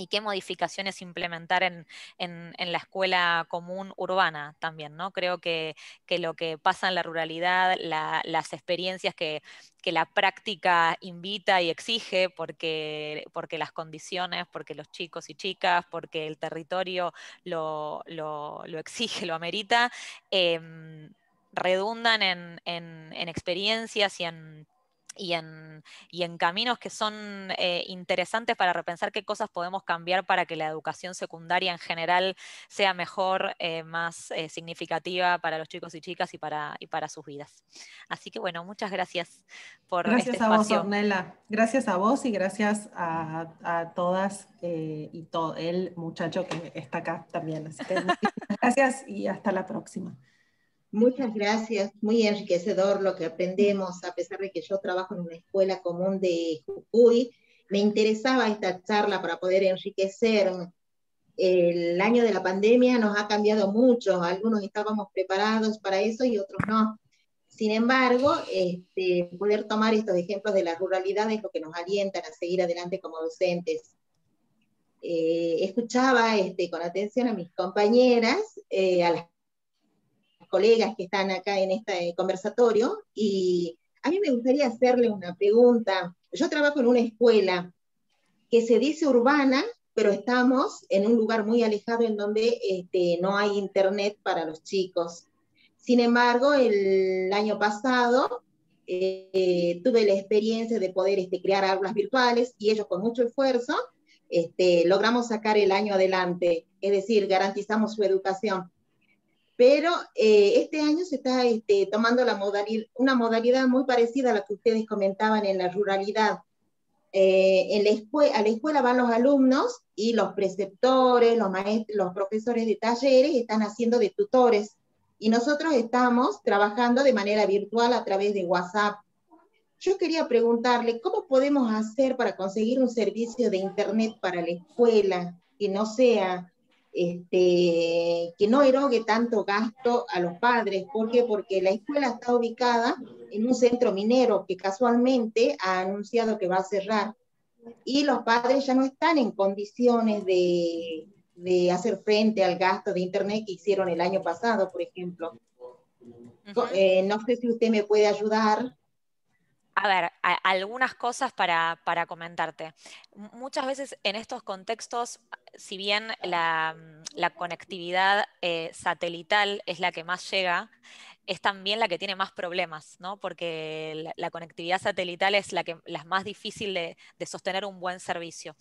Speaker 2: y qué modificaciones implementar en, la escuela común urbana también, ¿no? Creo que, lo que pasa en la ruralidad, las experiencias que, la práctica invita y exige, porque, porque las condiciones, porque los chicos y chicas, porque el territorio lo, exige, lo amerita, em, redundan en, en experiencias y en y en, y en, caminos que son eh, interesantes para repensar qué cosas podemos cambiar para que la educación secundaria en general sea mejor, eh, más eh, significativa para los chicos y chicas y para, sus vidas. Así que bueno, muchas gracias por este Gracias a vos,
Speaker 1: Ornella. Gracias a vos y gracias a, todas y todo el muchacho que está acá también. Así que gracias y hasta la
Speaker 5: próxima. Muchas gracias, muy enriquecedor lo que aprendemos, a pesar de que yo trabajo en una escuela común de Jujuy, me interesaba esta charla para poder enriquecer. El año de la pandemia nos ha cambiado mucho, algunos estábamos preparados para eso y otros no. Sin embargo, este, poder tomar estos ejemplos de la ruralidad es lo que nos alienta a seguir adelante como docentes. Eh, escuchaba este, con atención a mis compañeras, eh, a las colegas que están acá en este conversatorio y a mí me gustaría hacerle una pregunta. Yo trabajo en una escuela que se dice urbana, pero estamos en un lugar muy alejado en donde este, no hay internet para los chicos. Sin embargo, el año pasado eh, tuve la experiencia de poder este, crear aulas virtuales y ellos con mucho esfuerzo este, logramos sacar el año adelante, es decir, garantizamos su educación pero eh, este año se está este, tomando la una modalidad muy parecida a la que ustedes comentaban en la ruralidad. Eh, en la a la escuela van los alumnos y los preceptores, los, los profesores de talleres están haciendo de tutores y nosotros estamos trabajando de manera virtual a través de WhatsApp. Yo quería preguntarle, ¿cómo podemos hacer para conseguir un servicio de Internet para la escuela que no sea este, que no erogue tanto gasto a los padres. ¿Por qué? Porque la escuela está ubicada en un centro minero que casualmente ha anunciado que va a cerrar y los padres ya no están en condiciones de, de hacer frente al gasto de Internet que hicieron el año pasado,
Speaker 2: por ejemplo.
Speaker 5: Eh, no sé si usted me puede ayudar
Speaker 2: a ver, algunas cosas para, para, comentarte. Muchas veces en estos contextos, si bien la, la conectividad eh, satelital es la que más llega, es también la que tiene más problemas, ¿no? porque la, conectividad satelital es la, que, las más difícil de, sostener un buen servicio.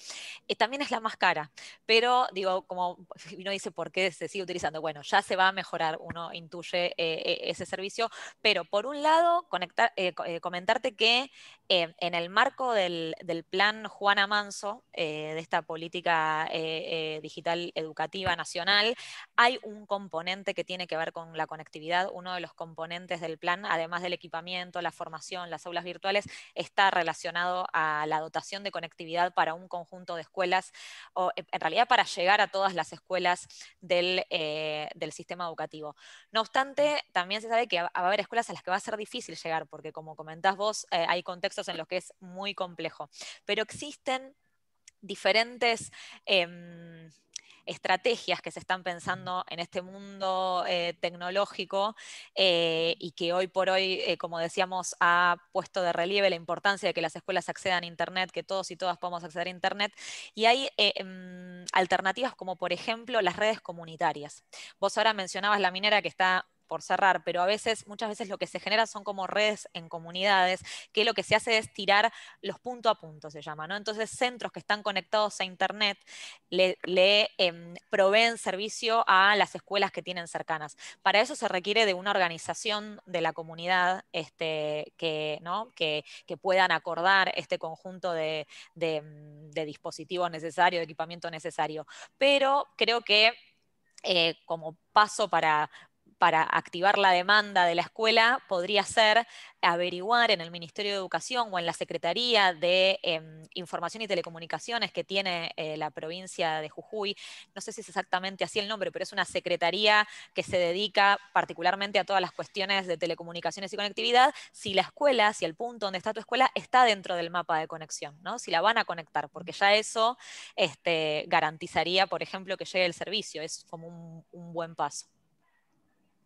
Speaker 2: Eh, también es la más cara, pero digo, como uno dice, ¿por qué se sigue utilizando? Bueno, ya se va a mejorar, uno intuye eh, eh, ese servicio, pero por un lado, comentarte que en el marco del, del plan Juana Manso, de esta política digital educativa nacional, hay un componente que tiene que ver con la conectividad, uno de los componentes del plan, además del equipamiento, la formación, las aulas virtuales, está relacionado a la dotación de conectividad para un conjunto de escuelas, o en realidad para llegar a todas las escuelas del, eh, sistema educativo. No obstante, también se sabe que va a haber escuelas a las que va a ser difícil llegar, porque como comentás vos, eh, hay contextos en los que es muy complejo. Pero existen diferentes... Em, estrategias que se están pensando en este mundo eh, tecnológico eh, y que hoy por hoy, eh, como decíamos, ha puesto de relieve la importancia de que las escuelas accedan a Internet, que todos y todas podamos acceder a Internet. Y hay em, alternativas como, por ejemplo, las redes comunitarias. Vos ahora mencionabas la minera que está por cerrar, pero a veces, muchas veces lo que se genera son como redes en comunidades, que lo que se hace es tirar los punto a punto, se llama, ¿no? Entonces, centros que están conectados a Internet le, em, proveen servicio a las escuelas que tienen cercanas. Para eso se requiere de una organización de la comunidad este, que, ¿no? que, puedan acordar este conjunto de, mm, dispositivos necesarios, de equipamiento necesario. Pero creo que eh, como paso para, para activar la demanda de la escuela podría ser averiguar en el Ministerio de Educación o en la Secretaría de em, Información y Telecomunicaciones que tiene eh, la provincia de Jujuy, no sé si es exactamente así el nombre, pero es una secretaría que se dedica particularmente a todas las cuestiones de telecomunicaciones y conectividad, si la escuela, si el punto donde está tu escuela está dentro del mapa de conexión, ¿no? si la van a conectar, porque ya eso este, garantizaría, por ejemplo, que llegue el servicio, es como un buen paso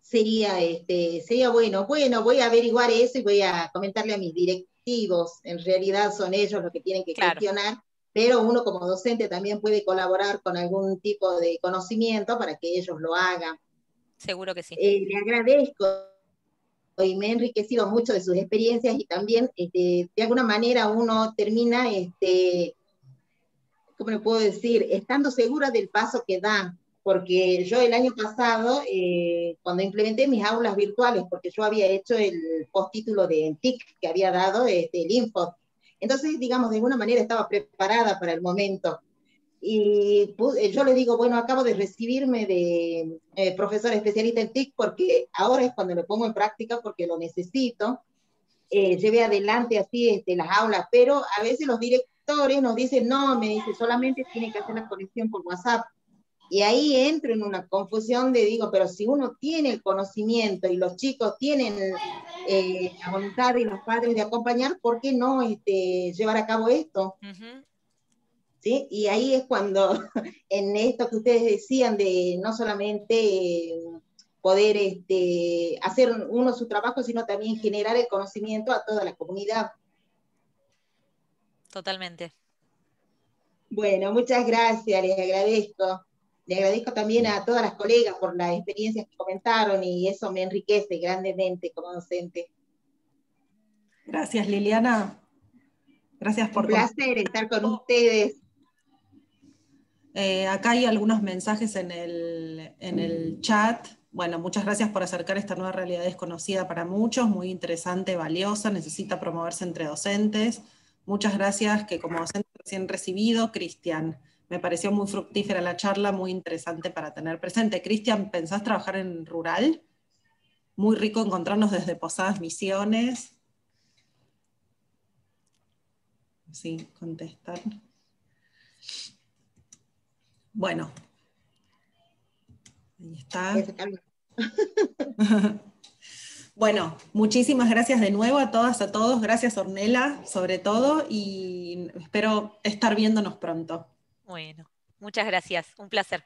Speaker 5: sería, este, sería bueno. Bueno, voy a averiguar eso y voy a comentarle a mis directivos. En realidad son ellos los que tienen que gestionar, pero uno como docente también puede colaborar con algún tipo de conocimiento para que ellos lo hagan. Seguro que sí. Eh, le agradezco y me he enriquecido mucho de sus experiencias y también este, de alguna manera uno termina, este, ¿cómo le puedo decir?, estando segura del paso que da porque yo el año pasado, eh, cuando implementé mis aulas virtuales, porque yo había hecho el postítulo de TIC que había dado este, el Info, entonces, digamos, de alguna manera estaba preparada para el momento. Y eh, yo le digo, bueno, acabo de recibirme de eh, profesor especialista en TIC porque ahora es cuando lo pongo en práctica porque lo necesito. Eh, llevé adelante así este, las aulas, pero a veces los directores nos dicen, no, me dice, solamente tiene que hacer la conexión por WhatsApp. Y ahí entro en una confusión de digo, pero si uno tiene el conocimiento y los chicos tienen eh, la voluntad y los padres de acompañar, ¿por qué no este, llevar a cabo esto? Y ahí es cuando, en esto que ustedes decían de no solamente eh, poder este, hacer uno su trabajo, sino también generar el conocimiento a toda la comunidad. Totalmente. Bueno, muchas gracias, les agradezco le agradezco también a todas las colegas por las experiencias que comentaron y eso me enriquece grandemente como docente.
Speaker 1: Gracias, Liliana. Gracias por... Un placer
Speaker 5: estar con ustedes.
Speaker 1: Eh, acá hay algunos mensajes en el, en el chat. Bueno, muchas gracias por acercar esta nueva realidad desconocida para muchos, muy interesante, valiosa, necesita promoverse entre docentes. Muchas gracias que como docente recién recibido, Cristian me pareció muy fructífera la charla, muy interesante para tener presente. Cristian, ¿pensás trabajar en rural? Muy rico encontrarnos desde Posadas Misiones. Sí, contestar. Bueno. Ahí está. Bueno, muchísimas gracias de nuevo a todas, a todos. Gracias Ornela, sobre todo, y espero estar viéndonos pronto.
Speaker 2: Bueno, muchas gracias. Un placer.